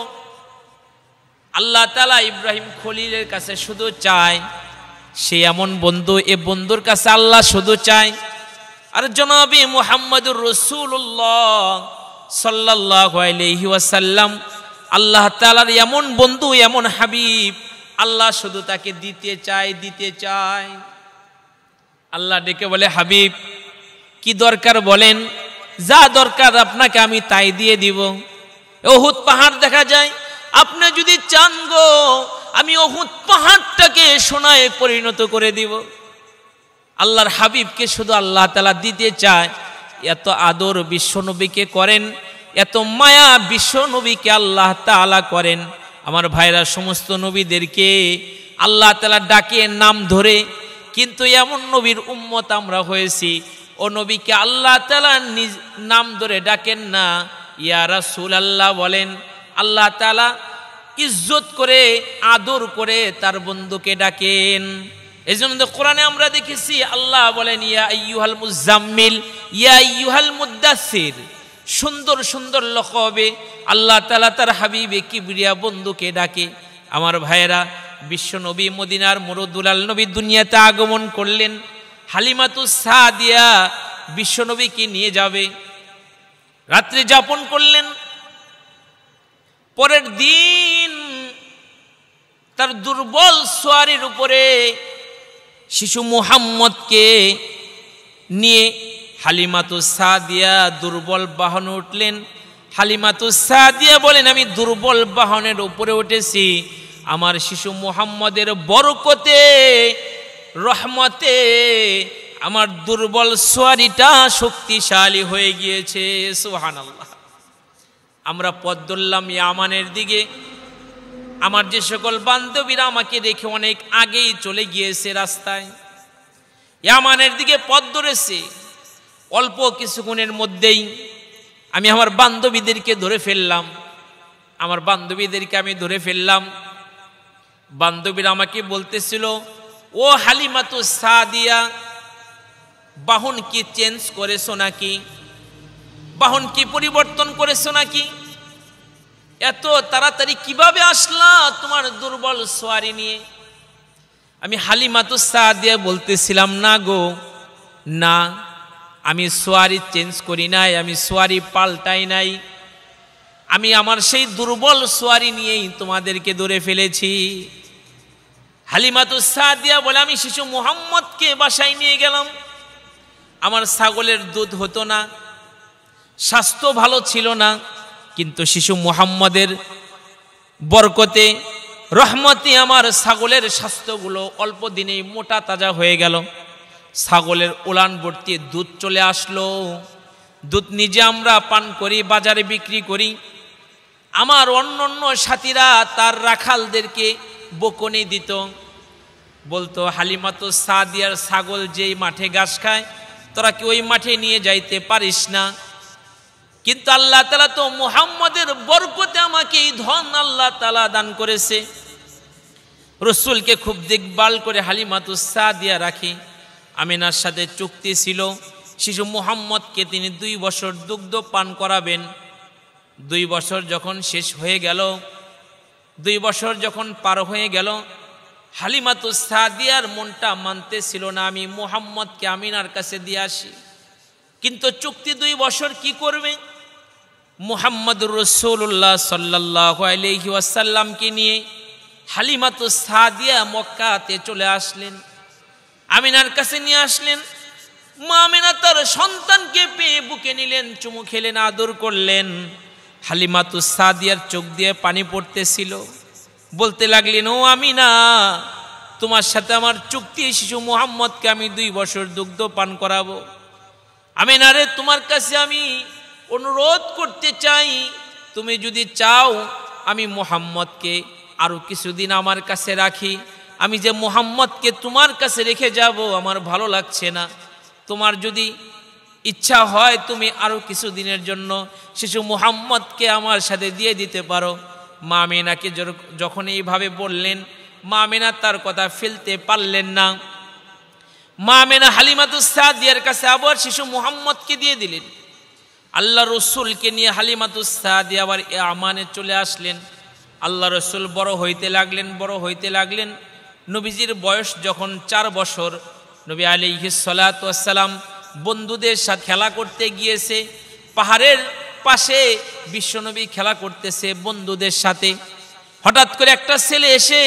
আল্লাহ তালা ইব্রাহিম খলিলের কাছে শুধু চায় সে এমন বন্ধু এ বন্ধুর কাছে আল্লাহ শুধু চায় আর জনাবি মুহাম্মদুর রসুল্লাহ সাল্লাহ ওয়াসাল্লাম আল্লাহ তালার এমন বন্ধু এমন হাবিব আল্লাহ শুধু তাকে দিতে চায় দিতে চায় আল্লাহ ডেকে বলে হাবিব কি দরকার বলেন যা দরকার আপনাকে আমি তাই দিয়ে দিব অহুত পাহাড় দেখা যায় আপনি যদি চান গো আমি অহুত পাহাড়টাকে সোনায় পরিণত করে দিব আল্লাহর হাবিবকে শুধু আল্লাহ তালা দিতে চায় এত আদর বিশ্বনবীকে করেন এত মায়া বিশ্বনবীকে আল্লাহ তালা করেন আমার ভাইরা সমস্ত নবীদেরকে আল্লাহ তালা ডাকে নাম ধরে কিন্তু এমন নবীর উম্মত আমরা হয়েছি ও নবীকে আল্লাহ তালা নিজ নাম ধরে ডাকেন না ইয়া সুল আল্লাহ বলেন আল্লাহ তালা ইজ্জত করে আদর করে তার বন্ধুকে ডাকেন এই জন্য কোরআনে আমরা দেখেছি আল্লাহ বলেন ইয়া ইউহাল মুজাম্মিল ইয়া ইউহাল মুদাসির সুন্দর সুন্দর লক হবে আল্লাহ তালা তার হাবিবে কিবরিয়া বন্ধুকে ডাকে আমার ভাইয়েরা বিশ্ব নবী মদিনার মরুদুলাল নবী দুনিয়াতে আগমন করলেন হালিমাতু সাদিয়া বিশ্বনবীকে নিয়ে যাবে রাত্রি যাপন করলেন পরের দিন তার দুর্বল সোয়ারির উপরে শিশু মুহাম্মদকে নিয়ে হালিমাতু সাদিয়া দুর্বল বাহনে উঠলেন হালিমাতু সাদিয়া বলেন আমি দুর্বল বাহনের উপরে উঠেছি আমার শিশু মুহাম্মদের বরকতে রহমতে আমার দুর্বল সোয়ারিটা শক্তিশালী হয়ে গিয়েছে সোহান আল্লাহ আমরা পথ ধরলাম ইয়ামানের দিকে আমার যে সকল বান্ধবীরা আমাকে দেখে অনেক আগেই চলে গিয়েছে রাস্তায় ইয়ামানের দিকে পথ ধরেছে অল্প কিছুক্ষণের মধ্যেই আমি আমার বান্ধবীদেরকে ধরে ফেললাম আমার বান্ধবীদেরকে আমি ধরে ফেললাম বান্ধবীরা আমাকে বলতেছিল ও হালিমাতু সাদিয়া বাহন কি চেঞ্জ করেছো নাকি বাহন কি পরিবর্তন করেছো নাকি এত তাড়াতাড়ি কিভাবে আসলা তোমার দুর্বল সোয়ারি নিয়ে আমি হালিমাতু সাদিয়া বলতেছিলাম না গো না আমি সোয়ারি চেঞ্জ করি নাই আমি সোয়ারি পাল্টাই নাই আমি আমার সেই দুর্বল সোয়ারি নিয়েই তোমাদেরকে ধরে ফেলেছি হালিমাতুসাদিয়া বলে আমি শিশু মুহাম্মদকে বাসায় নিয়ে গেলাম আমার ছাগলের দুধ হতো না স্বাস্থ্য ভালো ছিল না কিন্তু শিশু মুহাম্মদের বরকতে রহমতে আমার ছাগলের স্বাস্থ্যগুলো অল্প দিনেই মোটা তাজা হয়ে গেল ছাগলের উলান ভর্তি দুধ চলে আসলো দুধ নিজে আমরা পান করি বাজারে বিক্রি করি আমার অন্য অন্য সাথীরা তার রাখালদেরকে বকনি দিত বলতো হালিমাতো সাদিয়ার ছাগল যেই মাঠে ঘাস খায় তোরা কি ওই মাঠে নিয়ে যাইতে পারিস না কিন্তু আল্লাহ তালা তো মুহাম্মদের বরকতে আমাকে এই ধন আল্লাহ তালা দান করেছে রসুলকে খুব দেখভাল করে হালিমাতু দিয়া রাখি আমিনার সাথে চুক্তি ছিল শিশু মুহাম্মদকে তিনি দুই বছর দুগ্ধ পান করাবেন দুই বছর যখন শেষ হয়ে গেল দুই বছর যখন পার হয়ে গেল হালিমাতু সাদিয়ার মনটা মানতে ছিল না আমি মোহাম্মদকে আমিনার কাছে দিয়ে আসি কিন্তু চুক্তি দুই বছর কি করবে মোহাম্মদ রসুল্লাহ সাল্লাহ আলহি ওয়াসাল্লামকে নিয়ে হালিমাতু সাদিয়া মক্কাতে চলে আসলেন আমিনার কাছে নিয়ে আসলেন মা আমিনা তার সন্তানকে পেয়ে বুকে নিলেন চুমু খেলেন আদর করলেন হালিমাতু সাদিয়ার চোখ দিয়ে পানি পড়তেছিল বলতে লাগলেন ও আমি না তোমার সাথে আমার চুক্তি শিশু মোহাম্মদকে আমি দুই বছর দুগ্ধ পান করাবো আমি না রে তোমার কাছে আমি অনুরোধ করতে চাই তুমি যদি চাও আমি মোহাম্মদকে আরও কিছুদিন আমার কাছে রাখি আমি যে মোহাম্মদকে তোমার কাছে রেখে যাব আমার ভালো লাগছে না তোমার যদি ইচ্ছা হয় তুমি আরও কিছুদিনের জন্য শিশু মুহাম্মদকে আমার সাথে দিয়ে দিতে পারো মা মেনাকে যখন এইভাবে বললেন মা মেনা তার কথা ফেলতে পারলেন না মা মেনা হালিমাতুসাদিয়ার কাছে আবার শিশু মুহাম্মদকে দিয়ে দিলেন আল্লাহ রসুলকে নিয়ে হালিমাতুসাদিয়া আবার এ আমানে চলে আসলেন আল্লাহ রসুল বড় হইতে লাগলেন বড় হইতে লাগলেন নবীজির বয়স যখন চার বছর নবী আলী সালাতাম বন্ধুদের সাথে খেলা করতে গিয়েছে পাহাড়ের পাশে বিশ্বনবী খেলা করতেছে বন্ধুদের সাথে হঠাৎ করে একটা ছেলে এসে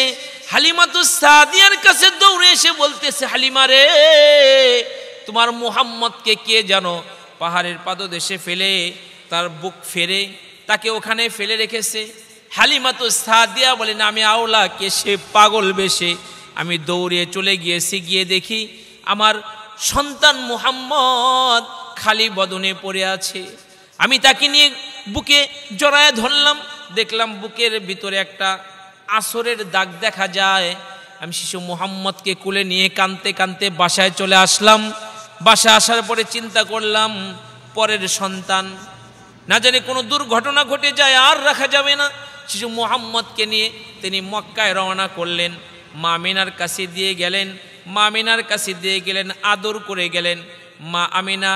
হালিমাতু সাদিয়ার কাছে দৌড়ে এসে বলতেছে হালিমা রে তোমার মুহাম্মদকে কে জানো পাহাড়ের পাদদেশে ফেলে তার বুক ফেরে তাকে ওখানে ফেলে রেখেছে হালিমাতু সাদিয়া না আমি আওলা কে সে পাগল বেশে আমি দৌড়ে চলে গিয়েছি গিয়ে দেখি আমার সন্তান মুহাম্মদ খালি বদনে পড়ে আছে আমি তাকে নিয়ে বুকে জড়ায় ধরলাম দেখলাম বুকের ভিতরে একটা আসরের দাগ দেখা যায় আমি শিশু মোহাম্মদকে কুলে নিয়ে কানতে কানতে বাসায় চলে আসলাম বাসায় আসার পরে চিন্তা করলাম পরের সন্তান না জানি কোনো দুর্ঘটনা ঘটে যায় আর রাখা যাবে না শিশু মোহাম্মদকে নিয়ে তিনি মক্কায় রওনা করলেন মামিনার কাছে দিয়ে গেলেন মা আমিনার কাছে দিয়ে গেলেন আদর করে গেলেন মা আমিনা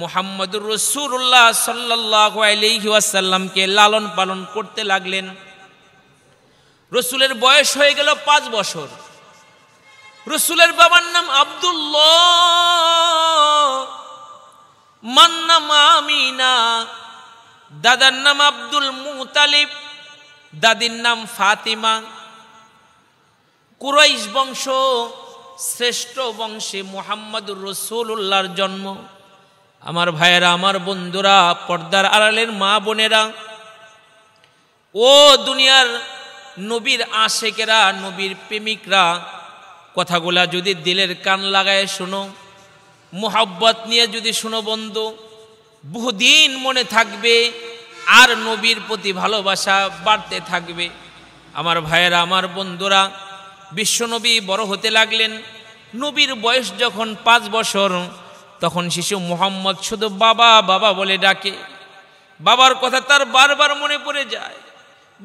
মোহাম্মদুর রসুল্লাহ সাল্লাহ আলিহাসাল্লামকে লালন পালন করতে লাগলেন রসুলের বয়স হয়ে গেল পাঁচ বছর রসুলের বাবার নাম আবদুল্লাহ নাম আমিনা দাদার নাম আব্দুল মুতালিব দাদির নাম ফাতিমা কুরাইশ বংশ শ্রেষ্ঠ বংশে মোহাম্মদুর রসুল্লাহর জন্ম আমার ভাইয়েরা আমার বন্ধুরা পর্দার আড়ালের মা বোনেরা ও দুনিয়ার নবীর আশেকেরা নবীর প্রেমিকরা কথাগুলা যদি দিলের কান লাগায় শোনো মোহাব্বত নিয়ে যদি শোনো বন্ধু বহুদিন মনে থাকবে আর নবীর প্রতি ভালোবাসা বাড়তে থাকবে আমার ভাইয়েরা আমার বন্ধুরা বিশ্বনবী বড় হতে লাগলেন নবীর বয়স যখন পাঁচ বছর তখন শিশু মোহাম্মদ শুধু বাবা বাবা বলে ডাকে বাবার কথা তার বারবার মনে পড়ে যায়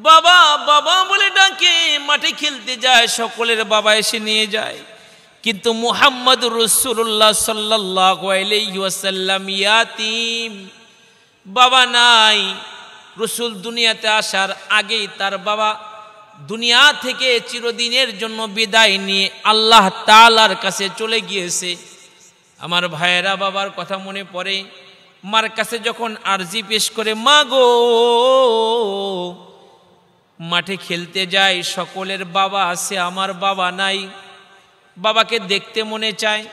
বাবা বাবা বলে ডাকে মাঠে খেলতে যায় সকলের বাবা এসে নিয়ে যায় কিন্তু মুহাম্মদ রসুল্লাহ সাল্লাহ ইয়াতিম বাবা নাই রসুল দুনিয়াতে আসার আগেই তার বাবা দুনিয়া থেকে চিরদিনের জন্য বিদায় নিয়ে আল্লাহ তালার কাছে চলে গিয়েছে আমার ভাইয়েরা বাবার কথা মনে পড়ে মার কাছে যখন আর্জি পেশ করে মা গো মাঠে খেলতে যায় সকলের বাবা আছে আমার বাবা নাই বাবাকে দেখতে মনে চায়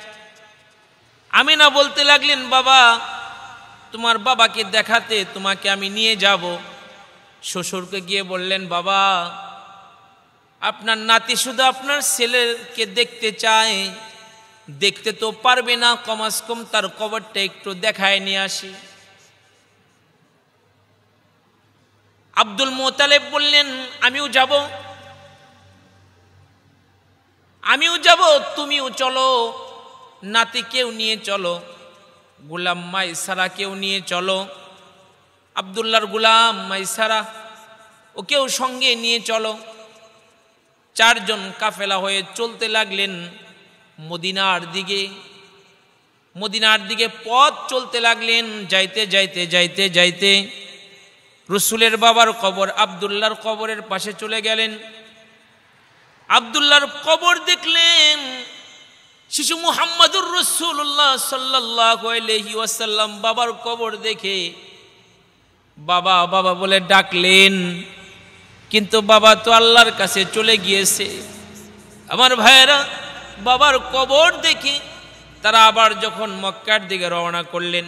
আমি না বলতে লাগলেন বাবা তোমার বাবাকে দেখাতে তোমাকে আমি নিয়ে যাব শ্বশুরকে গিয়ে বললেন বাবা আপনার নাতি শুধু আপনার ছেলেকে দেখতে চায় দেখতে তো পারবে না কমাস কম তার কবরটা একটু দেখায় নিয়ে আসি আব্দুল মোতালেব বললেন আমিও যাব আমিও যাব তুমিও চলো নাতি কেউ নিয়ে চলো গুলাম কেউ নিয়ে চলো আবদুল্লার গুলাম মাইসারা ওকেও সঙ্গে নিয়ে চলো চারজন কাফেলা হয়ে চলতে লাগলেন মদিনার দিকে মদিনার দিকে পথ চলতে লাগলেন যাইতে যাইতে যাইতে যাইতে রসুলের বাবার কবর আবদুল্লার কবরের পাশে চলে গেলেন আবদুল্লার কবর দেখলেন শিশু মুহাম্মাদুর রসুল্লাহ সাল্লাহি ওয়াসাল্লাম বাবার কবর দেখে বাবা বাবা বলে ডাকলেন কিন্তু বাবা তো আল্লাহর কাছে চলে গিয়েছে আমার ভাইয়েরা বাবার কবর দেখি তারা আবার যখন মক্কার দিকে রওনা করলেন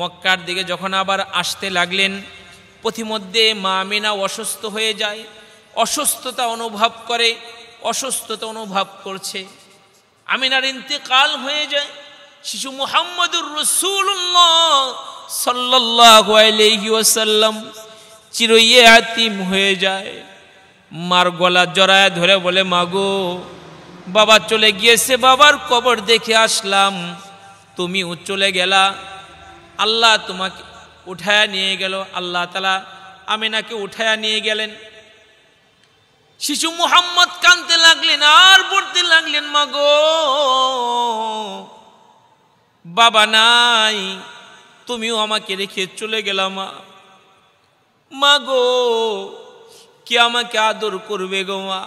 মক্কার দিকে যখন আবার আসতে লাগলেন পথিমধ্যে মা মিনা অসুস্থ হয়ে যায় অসুস্থতা অনুভব করে অসুস্থতা অনুভব করছে আমিনার ইন্তেকাল হয়ে যায় শিশু মুহাম্মদুর রসুল্লাহ সাল্লাহ আলহিউসাল্লাম চিরইয়ে আতিম হয়ে যায় মার গলা জড়ায় ধরে বলে মাগো বাবা চলে গিয়েছে বাবার কবর দেখে আসলাম তুমিও চলে গেলা আল্লাহ তোমাকে উঠায়া নিয়ে গেল আল্লাহ তালা আমিনাকে উঠায়া নিয়ে গেলেন শিশু মুহাম্মদ কানতে লাগলেন আর পড়তে লাগলেন মাগো বাবা নাই তুমিও আমাকে রেখে চলে গেলাম মা মা গো কে আমাকে আদর করবে গো মা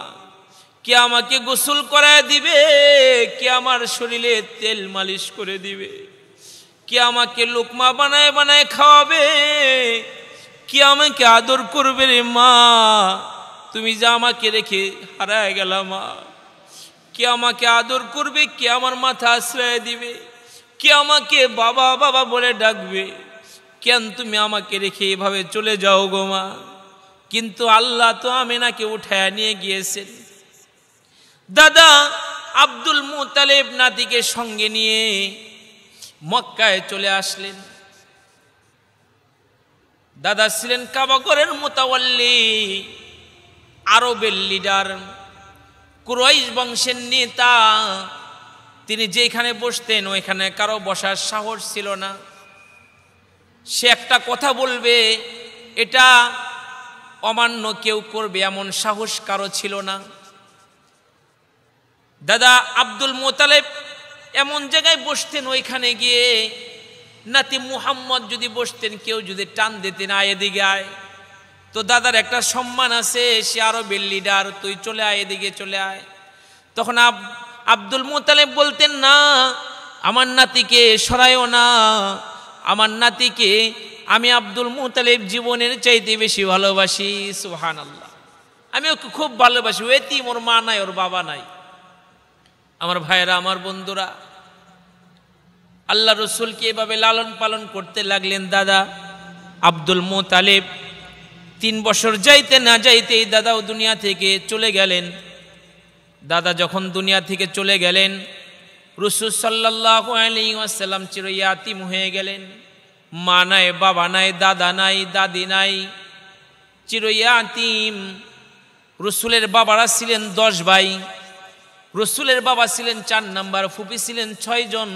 কে আমাকে গোসল করায় দিবে কে আমার শরীরে তেল মালিশ করে দিবে কে আমাকে লোকমা বানায় বানায় খাওয়াবে কে আমাকে আদর করবে রে মা তুমি যা আমাকে রেখে হারায় গেল মা কে আমাকে আদর করবে কে আমার মাথা আশ্রয় দিবে কে আমাকে বাবা বাবা বলে ডাকবে কেন তুমি আমাকে রেখে এভাবে চলে যাও গো মা কিন্তু আল্লাহ তো আমিনাকে উঠায় নিয়ে গিয়েছেন দাদা আব্দুল মুতালেব নাতিকে সঙ্গে নিয়ে মক্কায় চলে আসলেন দাদা ছিলেন কাবাগরের মোতাওয়াল্লি আরবের লিডার কুরাইশ বংশের নেতা তিনি যেখানে বসতেন ওইখানে কারো বসার সাহস ছিল না সে একটা কথা বলবে এটা অমান্য কেউ করবে এমন সাহস কারো ছিল না দাদা আব্দুল মোতালেব এমন জায়গায় বসতেন ওইখানে গিয়ে নাতি মুহাম্মদ যদি বসতেন কেউ যদি টান দিতেন আয় এদিকে আয় তো দাদার একটা সম্মান আছে সে আরবের লিডার তুই চলে আয় এদিকে চলে আয় তখন আব্দুল মোতালেব বলতেন না আমার নাতিকে সরায়ও না আমার নাতিকে আমি আব্দুল মুতালিব জীবনের চাইতে বেশি ভালোবাসি সুহান আল্লাহ আমি ওকে খুব ভালোবাসি ওয়েতি ওর মা নাই ওর বাবা নাই আমার ভাইয়েরা আমার বন্ধুরা আল্লাহ রসুলকে এভাবে লালন পালন করতে লাগলেন দাদা আব্দুল মোতালেব তিন বছর যাইতে না যাইতেই দাদাও দুনিয়া থেকে চলে গেলেন দাদা যখন দুনিয়া থেকে চলে গেলেন রসুল সাল্লাহ আলী ওয়াসাল্লাম চিরয়াতিম হয়ে গেলেন মা নাই বাবা নাই দাদা নাই দাদি নাই চিরয়াতিম রসুলের বাবারা ছিলেন দশ ভাই রসুলের বাবা ছিলেন চার নাম্বার ফুপি ছিলেন ছয়জন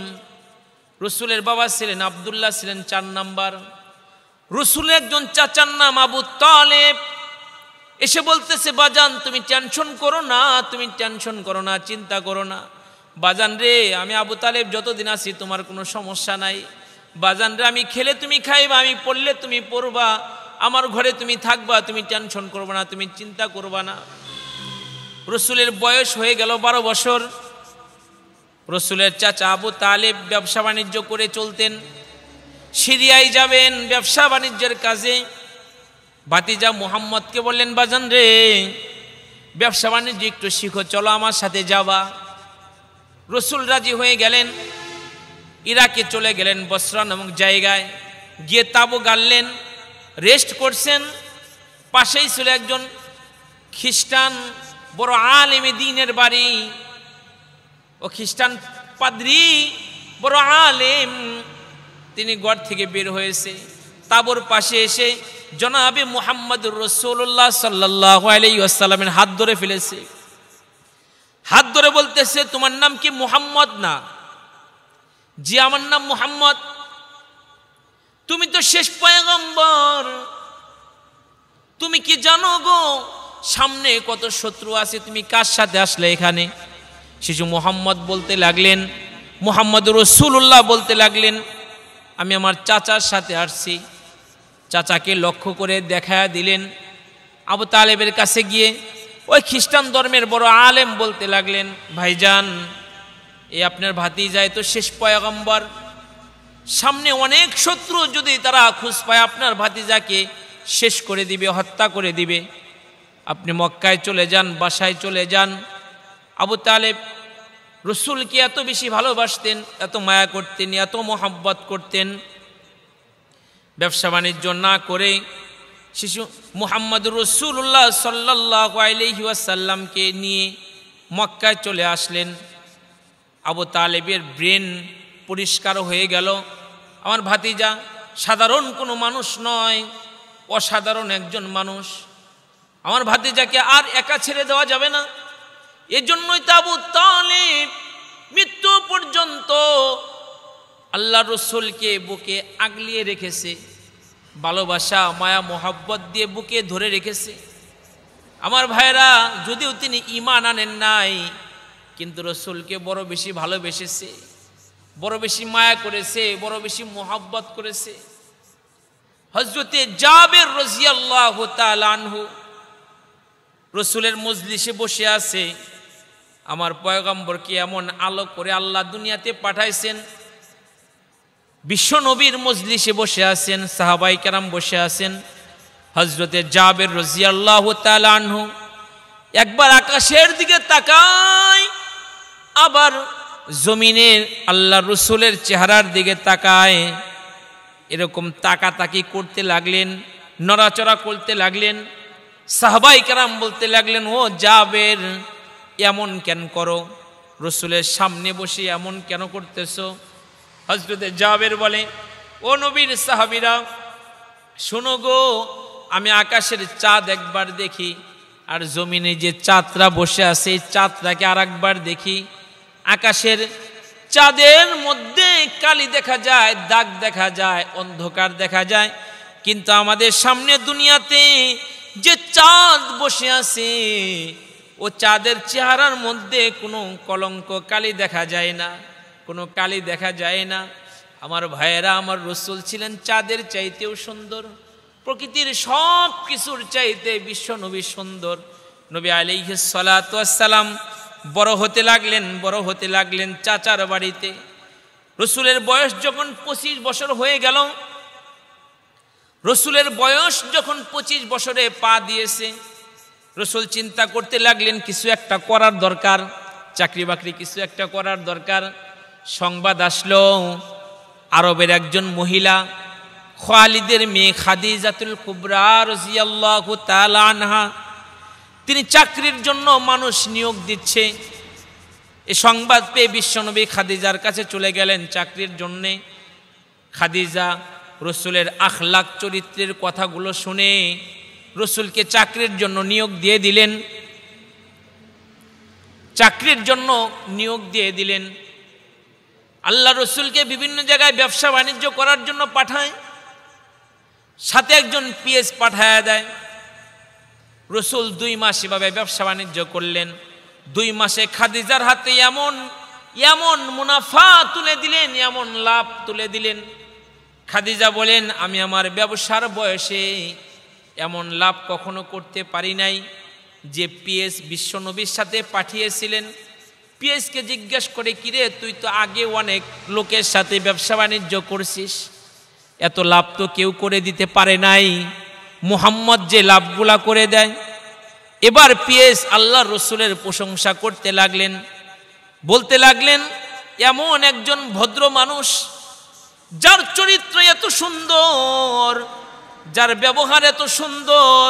রসুলের বাবা ছিলেন আবদুল্লাহ ছিলেন চার নাম্বার রসুলের একজন চাচার নাম আবু তালেব এসে বলতেছে বাজান তুমি টেনশন করো না তুমি টেনশন করো না চিন্তা করো না বাজান রে আমি আবু তালেব যতদিন আছি তোমার কোনো সমস্যা নাই বাজান রে আমি খেলে তুমি খাইবা আমি পড়লে তুমি পড়বা আমার ঘরে তুমি থাকবা তুমি টেনশন করবা না তুমি চিন্তা করবা না রসুলের বয়স হয়ে গেল বারো বছর রসুলের চাচা আবু তালেব ব্যবসা বাণিজ্য করে চলতেন সিরিয়ায় যাবেন ব্যবসা বাণিজ্যের কাজে ভাতিজা মোহাম্মদকে বললেন বাজান রে ব্যবসা বাণিজ্য একটু শিখো চলো আমার সাথে যাবা রসুল রাজি হয়ে গেলেন ইরাকে চলে গেলেন বসরা নামক জায়গায় গিয়ে তাবু গাড়লেন রেস্ট করছেন পাশেই ছিল একজন খ্রিস্টান বড় আলেমে দিনের বাড়ি ও খ্রিস্টান পাদ্রি বড় আলেম তিনি ঘর থেকে বের হয়েছে তাবর পাশে এসে জনাবে মোহাম্মদ রসুল্লাহ সাল্লাহ আলাই আসসালামের হাত ধরে ফেলেছে হাত ধরে বলতেছে তোমার নাম কি মুহাম্মদ না জি আমার নাম মুহাম্মদ তুমি তো শেষ পয়গম্বর তুমি কি জানো গো সামনে কত শত্রু আছে তুমি কার সাথে আসলে এখানে শিশু মোহাম্মদ বলতে লাগলেন মোহাম্মদ রসুল্লাহ বলতে লাগলেন আমি আমার চাচার সাথে আসছি চাচাকে লক্ষ্য করে দেখা দিলেন আবু তালেবের কাছে গিয়ে ওই খ্রিস্টান ধর্মের বড় আলেম বলতে লাগলেন ভাইজান এ আপনার ভাতি যায় তো শেষ পয়গম্বর সামনে অনেক শত্রু যদি তারা খুঁজ পায় আপনার ভাতিজাকে শেষ করে দিবে হত্যা করে দিবে আপনি মক্কায় চলে যান বাসায় চলে যান আবু তালেব রসুলকে এত বেশি ভালোবাসতেন এত মায়া করতেন এত মোহাব্বত করতেন ব্যবসা বাণিজ্য না করে শিশু মোহাম্মদ রসুল্লাহ সাল্লাহ আলহিউসাল্লামকে নিয়ে মক্কায় চলে আসলেন আবু তালেবের ব্রেন পরিষ্কার হয়ে গেল আমার ভাতিজা সাধারণ কোনো মানুষ নয় অসাধারণ একজন মানুষ আমার ভাতিজাকে আর একা ছেড়ে দেওয়া যাবে না এজন্যই তাবু তালেব মৃত্যু পর্যন্ত আল্লাহ রসুলকে বুকে আগলিয়ে রেখেছে ভালোবাসা মায়া মোহাব্বত দিয়ে বুকে ধরে রেখেছে আমার ভাইরা যদিও তিনি ইমান আনেন নাই কিন্তু রসুলকে বড় বেশি ভালোবেসেছে বড় বেশি মায়া করেছে বড় বেশি মোহাব্বত করেছে হজরতে জাবের রজিয়াল্লাহ তালানহু রসুলের মজলিসে বসে আছে আমার পয়গম্বরকে এমন আলো করে আল্লাহ দুনিয়াতে পাঠাইছেন বিশ্ব নবীর মজলিসে বসে আছেন সাহাবাই কেরাম বসে আছেন হজরতে জাবের রজিয়াল্লাহ তালানহু একবার আকাশের দিকে তাকায় আবার জমিনের আল্লাহ রসুলের চেহারার দিকে তাকায় এরকম তাকাতাকি করতে লাগলেন নড়াচড়া করতে লাগলেন সাহবাই কারাম বলতে লাগলেন ও জাবের এমন কেন করো রসুলের সামনে বসে এমন কেন করতেছো হজরতে জাবের বলে ও নবীর সাহাবিরা শোনো গো আমি আকাশের চাঁদ একবার দেখি আর জমিনে যে চাঁদরা বসে আছে এই চাঁদটাকে আর একবার দেখি আকাশের চাঁদের মধ্যে কালি দেখা যায় দাগ দেখা যায় অন্ধকার দেখা যায় কিন্তু আমাদের সামনে দুনিয়াতে যে চাঁদ বসে আছে ও চাঁদের চেহারার মধ্যে কোনো কলঙ্ক কালি দেখা যায় না কোনো কালি দেখা যায় না আমার ভাইয়েরা আমার রসুল ছিলেন চাঁদের চাইতেও সুন্দর প্রকৃতির সব কিছুর চাইতে বিশ্ব নবী সুন্দর নবী আলিহাসালাম বড় হতে লাগলেন বড় হতে লাগলেন চাচার বাড়িতে রসুলের বয়স যখন পঁচিশ বছর হয়ে গেল রসুলের বয়স যখন পঁচিশ বছরে পা দিয়েছে রসুল চিন্তা করতে লাগলেন কিছু একটা করার দরকার চাকরি বাকরি কিছু একটা করার দরকার সংবাদ আসলো আরবের একজন মহিলা খোয়ালিদের মেয়ে খাদিজাতুল কুবরা রজিয়াল্লাহ আনহা তিনি চাকরির জন্য মানুষ নিয়োগ দিচ্ছে এ সংবাদ পেয়ে বিশ্বনবী খাদিজার কাছে চলে গেলেন চাকরির জন্যে খাদিজা রসুলের আখলাক চরিত্রের কথাগুলো শুনে রসুলকে চাকরির জন্য নিয়োগ দিয়ে দিলেন চাকরির জন্য নিয়োগ দিয়ে দিলেন আল্লাহ রসুলকে বিভিন্ন জায়গায় ব্যবসা বাণিজ্য করার জন্য পাঠায় সাথে একজন পিএস পাঠায় দেয় রসুল দুই মাস এভাবে ব্যবসা বাণিজ্য করলেন দুই মাসে খাদিজার হাতে এমন এমন মুনাফা তুলে দিলেন এমন লাভ তুলে দিলেন খাদিজা বলেন আমি আমার ব্যবসার বয়সে এমন লাভ কখনো করতে পারি নাই যে পিএস বিশ্বনবীর সাথে পাঠিয়েছিলেন পিএসকে জিজ্ঞেস করে কিরে তুই তো আগে অনেক লোকের সাথে ব্যবসা বাণিজ্য করছিস এত লাভ তো কেউ করে দিতে পারে নাই মুহাম্মদ যে লাভগুলা করে দেয় এবার পিএস আল্লাহ রসুলের প্রশংসা করতে লাগলেন বলতে লাগলেন এমন একজন ভদ্র মানুষ যার চরিত্র এত সুন্দর যার ব্যবহার এত সুন্দর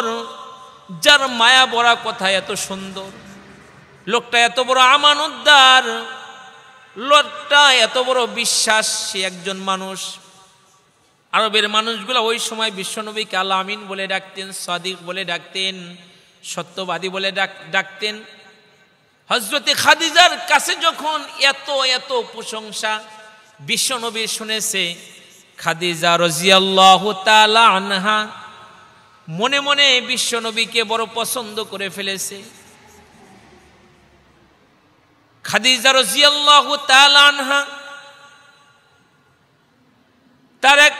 যার মায়া বড়া কথা এত সুন্দর লোকটা এত বড় আমানতদার লোকটা এত বড় বিশ্বাস সে একজন মানুষ আরবের মানুষগুলো ওই সময় বিশ্বনবীকে আলামিন আমিন বলে ডাকতেন সাদিক বলে ডাকতেন সত্যবাদী বলে ডাক ডাকতেন হজরতে খাদিজার কাছে যখন এত এত প্রশংসা বিশ্বনবী শুনেছে খাদিজা রজিয়াল্লাহ তালা আনহা মনে মনে বিশ্বনবীকে বড় পছন্দ করে ফেলেছে খাদিজা রজিয়াল্লাহ আনহা তার এক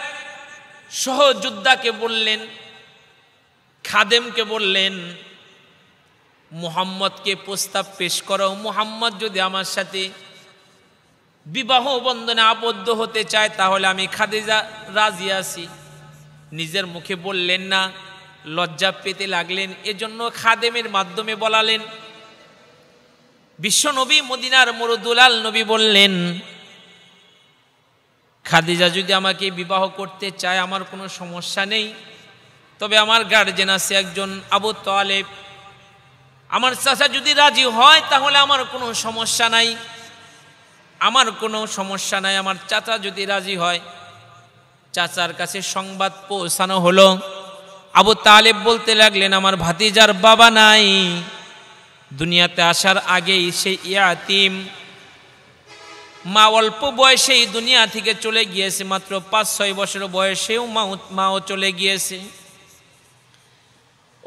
সহযোদ্ধাকে বললেন খাদেমকে বললেন মুহাম্মদকে প্রস্তাব পেশ করো মুহাম্মদ যদি আমার সাথে বিবাহ বন্ধনে আবদ্ধ হতে চায় তাহলে আমি খাদিজা রাজি আছি নিজের মুখে বললেন না লজ্জা পেতে লাগলেন এজন্য খাদেমের মাধ্যমে বলালেন বিশ্বনবী মদিনার মরুদুলাল নবী বললেন খাদিজা যদি আমাকে বিবাহ করতে চায় আমার কোনো সমস্যা নেই তবে আমার গার্জেন আছে একজন আবু তোয়ালেব আমার চাচা যদি রাজি হয় তাহলে আমার কোনো সমস্যা নাই আমার কোনো সমস্যা নাই আমার চাচা যদি রাজি হয় চাচার কাছে সংবাদ পৌঁছানো হলো আবু তালেব বলতে লাগলেন আমার ভাতিজার বাবা নাই দুনিয়াতে আসার আগেই সেই ইয়াতিম মা অল্প বয়সেই দুনিয়া থেকে চলে গিয়েছে মাত্র পাঁচ ছয় বছর বয়সেও মা মাও চলে গিয়েছে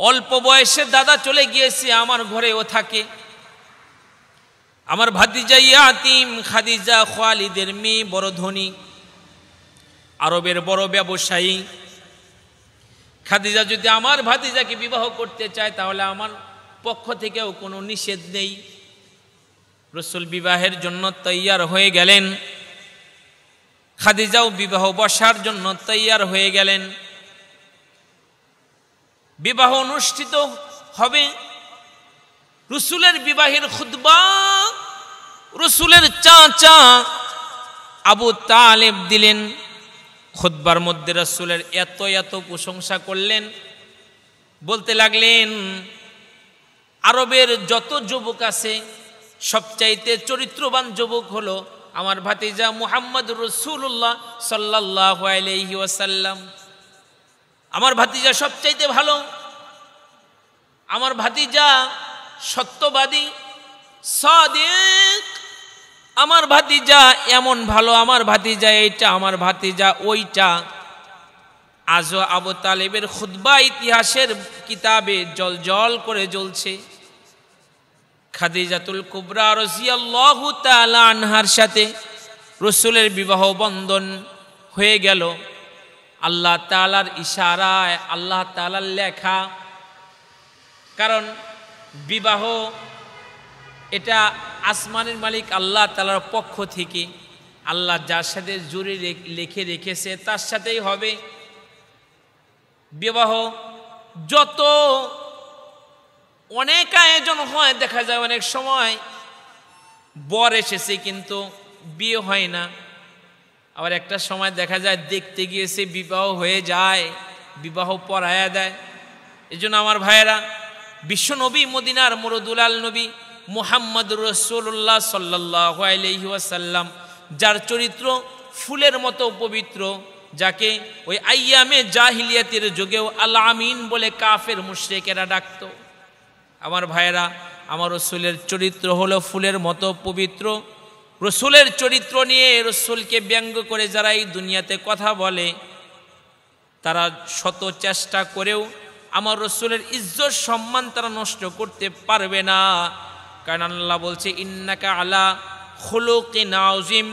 অল্প বয়সে দাদা চলে গিয়েছে আমার ঘরেও থাকে আমার ভাতিজা ইয়াতিম খাদিজা খোয়ালিদের মেয়ে বড় ধনী আরবের বড় ব্যবসায়ী খাদিজা যদি আমার ভাতিজাকে বিবাহ করতে চায় তাহলে আমার পক্ষ থেকেও কোনো নিষেধ নেই রসুল বিবাহের জন্য তৈয়ার হয়ে গেলেন খাদিজাও বিবাহ বসার জন্য তৈয়ার হয়ে গেলেন বিবাহ অনুষ্ঠিত হবে রসুলের বিবাহের খুদ্া রসুলের চা আবু তালেব দিলেন খুদ্বার মধ্যে রসুলের এত এত প্রশংসা করলেন বলতে লাগলেন আরবের যত যুবক আছে সবচাইতে চরিত্রবান যুবক হলো আমার ভাতিজা মুহাম্মদ রসুল্লাহ সাল্লাহ আলহি ওয়াসাল্লাম আমার ভাতিজা সবচাইতে ভালো আমার ভাতিজা সত্যবাদী সদেক আমার ভাতিজা এমন ভালো আমার ভাতিজা এইটা আমার ভাতিজা ওইটা আজও আবু তালেবের খুদ্া ইতিহাসের কিতাবে জল জল করে জ্বলছে খাদিজাতুল কুবরা রসিয়াল্লাহু তালা আনহার সাথে রসুলের বিবাহ বন্ধন হয়ে গেল আল্লাহ তালার ইশারায় আল্লাহ তালার লেখা কারণ বিবাহ এটা আসমানের মালিক আল্লাহ তালার পক্ষ থেকে আল্লাহ যার সাথে জুড়ে লেখে রেখেছে তার সাথেই হবে বিবাহ যত অনেক আয়োজন হয় দেখা যায় অনেক সময় বর এসেছে কিন্তু বিয়ে হয় না আবার একটা সময় দেখা যায় দেখতে গিয়েছে বিবাহ হয়ে যায় বিবাহ পরায়া দেয় এই জন্য আমার ভাইয়েরা বিশ্বনবী মদিনার মরুদুলাল নবী মোহাম্মদ রসুল্লাহ সাল্লাসাল্লাম যার চরিত্র ফুলের মতো পবিত্র যাকে ওই আইয়ামে জাহিলিয়াতের যুগেও আল্লা আমিন বলে কাফের মুশ্রেকেরা ডাকত আমার ভাইয়েরা আমার রসুলের চরিত্র হলো ফুলের মতো পবিত্র রসুলের চরিত্র নিয়ে রসুলকে ব্যঙ্গ করে যারা এই দুনিয়াতে কথা বলে তারা শত চেষ্টা করেও আমার রসুলের ইজ্জত সম্মান তারা নষ্ট করতে পারবে না কারণ আল্লাহ বলছে ইন্নাকা আলা হলোকে নাওজিম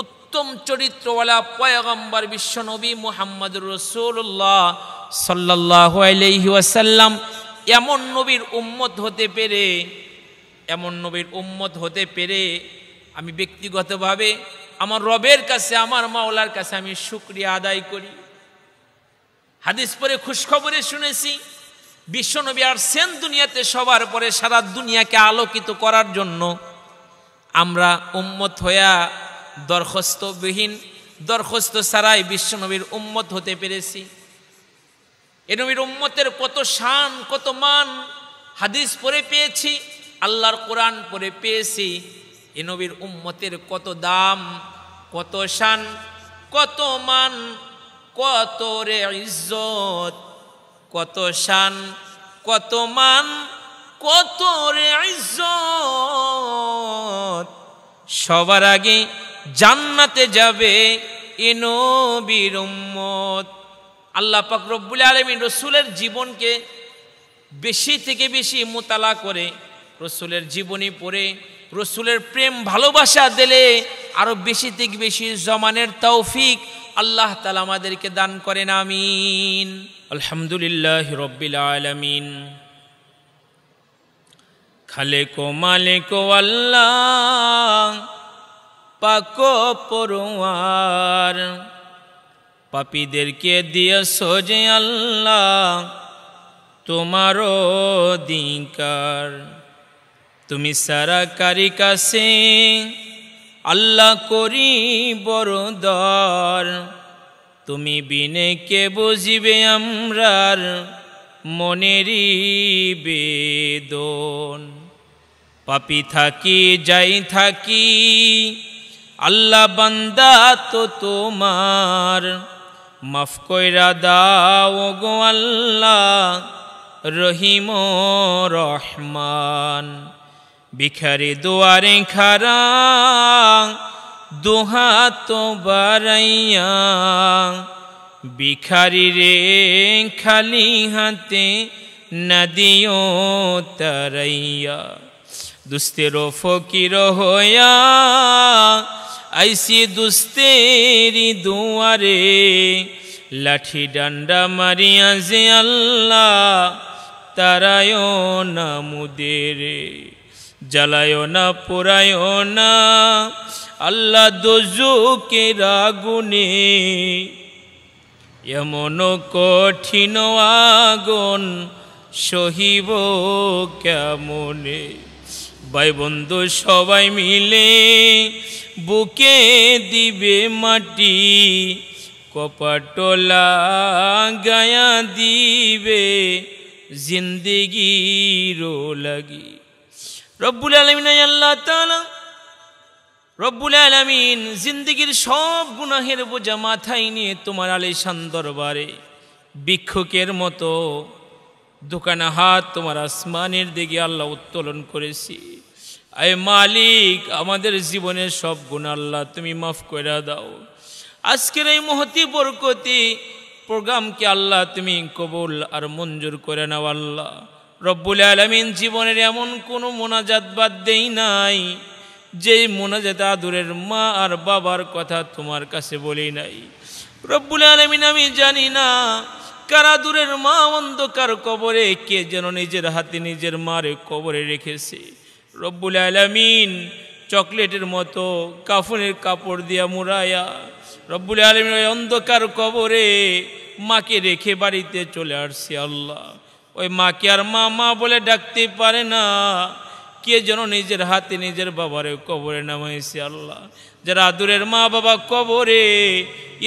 উত্তম চরিত্রওয়ালা পয়গম্বর বিশ্বনবী মোহাম্মদ রসুল্লাহ সাল্লাহ আলহি ওয়াসাল্লাম এমন নবীর উম্মত হতে পেরে এমন নবীর উম্মত হতে পেরে আমি ব্যক্তিগতভাবে আমার রবের কাছে আমার মাওলার কাছে আমি শুক্রিয়া আদায় করি হাদিস পরে খুশখবরে শুনেছি বিশ্বনবী আর সেন দুনিয়াতে সবার পরে সারা দুনিয়াকে আলোকিত করার জন্য আমরা উম্মত হইয়া দরখস্তবিহীন দরখস্ত ছাড়াই বিশ্বনবীর উম্মত হতে পেরেছি এ নবীর উম্মতের কত শান কত মান হাদিস পরে পেয়েছি আল্লাহর কোরআন পরে পেয়েছি এ নবীর উম্মতের কত দাম কত শান কত মান কত রে ইজ্জত কত শান কত মান কত রে ইজ্জত সবার আগে জান্নাতে যাবে এ নবীর উম্মত আল্লাহ পাক রব্বুল আলমিন রসুলের জীবনকে বেশি থেকে বেশি মোতালা করে রসুলের জীবনী পড়ে রসুলের প্রেম ভালোবাসা দিলে আরও বেশি থেকে বেশি জমানের তৌফিক আল্লাহ তালা আমাদেরকে দান করেন আমিন আলহামদুলিল্লাহ রব্বিল আলমিন খালে কো মালে কো আল্লাহ পাকো পড়োয়ার পাপীদেরকে দিয়ে সোজে আল্লাহ তোমারও দিনকার তুমি সারা কারি কাছে আল্লাহ করি দর তুমি বিনে কে বুঝিবে আমরার মনেরই বেদন পাপি থাকি যাই থাকি আল্লাহ বান্দা তো তোমার মাফ কইরা দাও গো আল্লাহ রহিম রহমান বিখারি দুয়ারে খারা দুহাত বারাইয়া বিখারি রে খালি হাতে নদীয় তারাইয়া দুস্তেরো ফকির হইয়া আইসি দুস্তেরি দুয়ারে লাঠি ডান্ডা মারিয়া যে আল্লাহ তারায় না মুদের জ্বালায় না পোড়ায় না আল্লাহ দোজোকে রাগুনে এমন কঠিন আগুন সহিব কেমনে ভাই সবাই মিলে বুকে দিবে মাটি কপাটলা গায়া দিবে জিন্দিগিরও লাগি রব্বুল আলমিন আল্লাহ তালা রব্বুল আলমিন জিন্দিগির সব গুনাহের বোঝা মাথায় নিয়ে তোমার আলিশান দরবারে ভিক্ষুকের মতো দোকানে হাত তোমার আসমানের দিকে আল্লাহ উত্তোলন করেছি আয় মালিক আমাদের জীবনের সব গুণ আল্লাহ তুমি মাফ করে দাও আজকের এই মহতি বরকতি প্রোগ্রামকে আল্লাহ তুমি কবুল আর মঞ্জুর করে নাও আল্লাহ রব্বুল আলমিন জীবনের এমন কোনো মোনাজাত বাদ দেই নাই যে মোনাজাত আদুরের মা আর বাবার কথা তোমার কাছে বলি নাই রব্বুল আলমিন আমি জানি না কারা দূরের মা অন্ধকার কবরে কে যেন নিজের হাতে নিজের মারে কবরে রেখেছে রব্বুল আলমিন চকলেটের মতো কাফনের কাপড় দিয়া মুরায়া রব্বুল আলমিন ওই অন্ধকার কবরে মাকে রেখে বাড়িতে চলে আসছে আল্লাহ ওই মাকে আর মা মা বলে ডাকতে পারে না কে যেন নিজের হাতে নিজের বাবারে কবরে নামাইছে আল্লাহ যারা আদুরের মা বাবা কবরে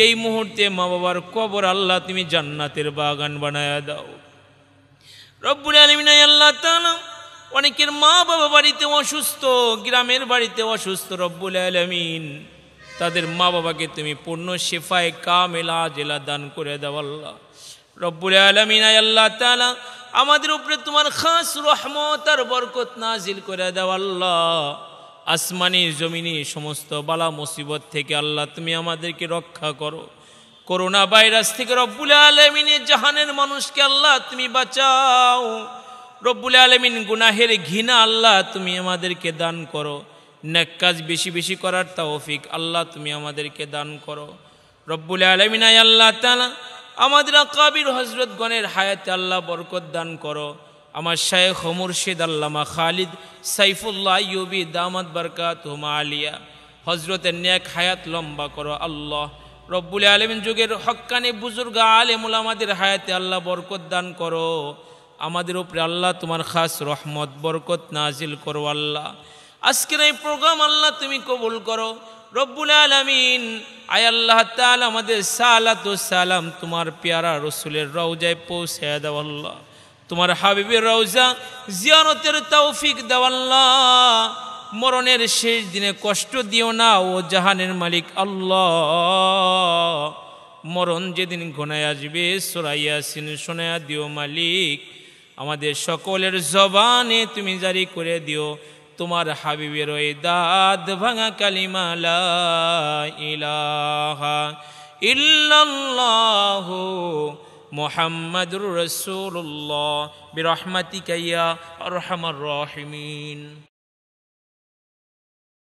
এই মুহূর্তে মা বাবার কবর আল্লাহ তুমি জান্নাতের বাগান বানায় দাও রব্বুল আলমিন আল্লাহ তালাম অনেকের মা বাবা বাড়িতে অসুস্থ গ্রামের বাড়িতে অসুস্থ রব্বুল আলমিন তাদের মা বাবাকে তুমি পূর্ণ শেফায় কামেলা জেলা দান করে দাও আল্লাহ রব্বুল আলমিন আল্লাহ তালা আমাদের উপরে তোমার খাস রহমত আর বরকত নাজিল করে দাও আল্লাহ আসমানি জমিনি সমস্ত বালা মুসিবত থেকে আল্লাহ তুমি আমাদেরকে রক্ষা করো করোনা ভাইরাস থেকে রব্বুল আলমিনের জাহানের মানুষকে আল্লাহ তুমি বাঁচাও রব্বুল আলমিন গুনাহের ঘৃণা আল্লাহ তুমি আমাদেরকে দান করো ন্যাক কাজ বেশি বেশি করার তাওফিক আল্লাহ তুমি আমাদেরকে দান করো রব্বুল আলমিন আল্লাহ তালা আমাদের কাবির হজরতগণের হায়াতে আল্লাহ বরকত দান করো আমার শায়েখ মুর্শিদ আল্লামা খালিদ সাইফুল্লাহ ইউবি দামাত বরকাত হুমা আলিয়া হজরতের ন্যাক হায়াত লম্বা করো আল্লাহ রব্বুল আলমিন যুগের হক্কানে বুজুর্গ আলেমুল আমাদের হায়াতে আল্লাহ বরকত দান করো আমাদের উপরে আল্লাহ তোমার খাস রহমত বরকত নাজিল করো আল্লাহ আজকের এই প্রোগ্রাম আল্লাহ তুমি কবুল করো রব্বুল আলমিন আয় আল্লাহ তাল আমাদের সালাত সালাম তোমার পেয়ারা রসুলের রওজায় পৌঁছে দেওয়াল্লাহ তোমার হাবিবের রওজা জিয়ানতের তৌফিক দেওয়াল্লাহ মরণের শেষ দিনে কষ্ট দিও না ও জাহানের মালিক আল্লাহ মরণ যেদিন ঘনায় আসবে সিন সোনায়া দিও মালিক আমাদের সকলের জবানে তুমি জারি করে দিও তোমার হাবিবের ওই দাদ ভাঙা কালিমালা ইলাহা ইল্লাহ মোহাম্মদুর রসুল্লাহ বিরহমাতিকাইয়া রহমান রহমিন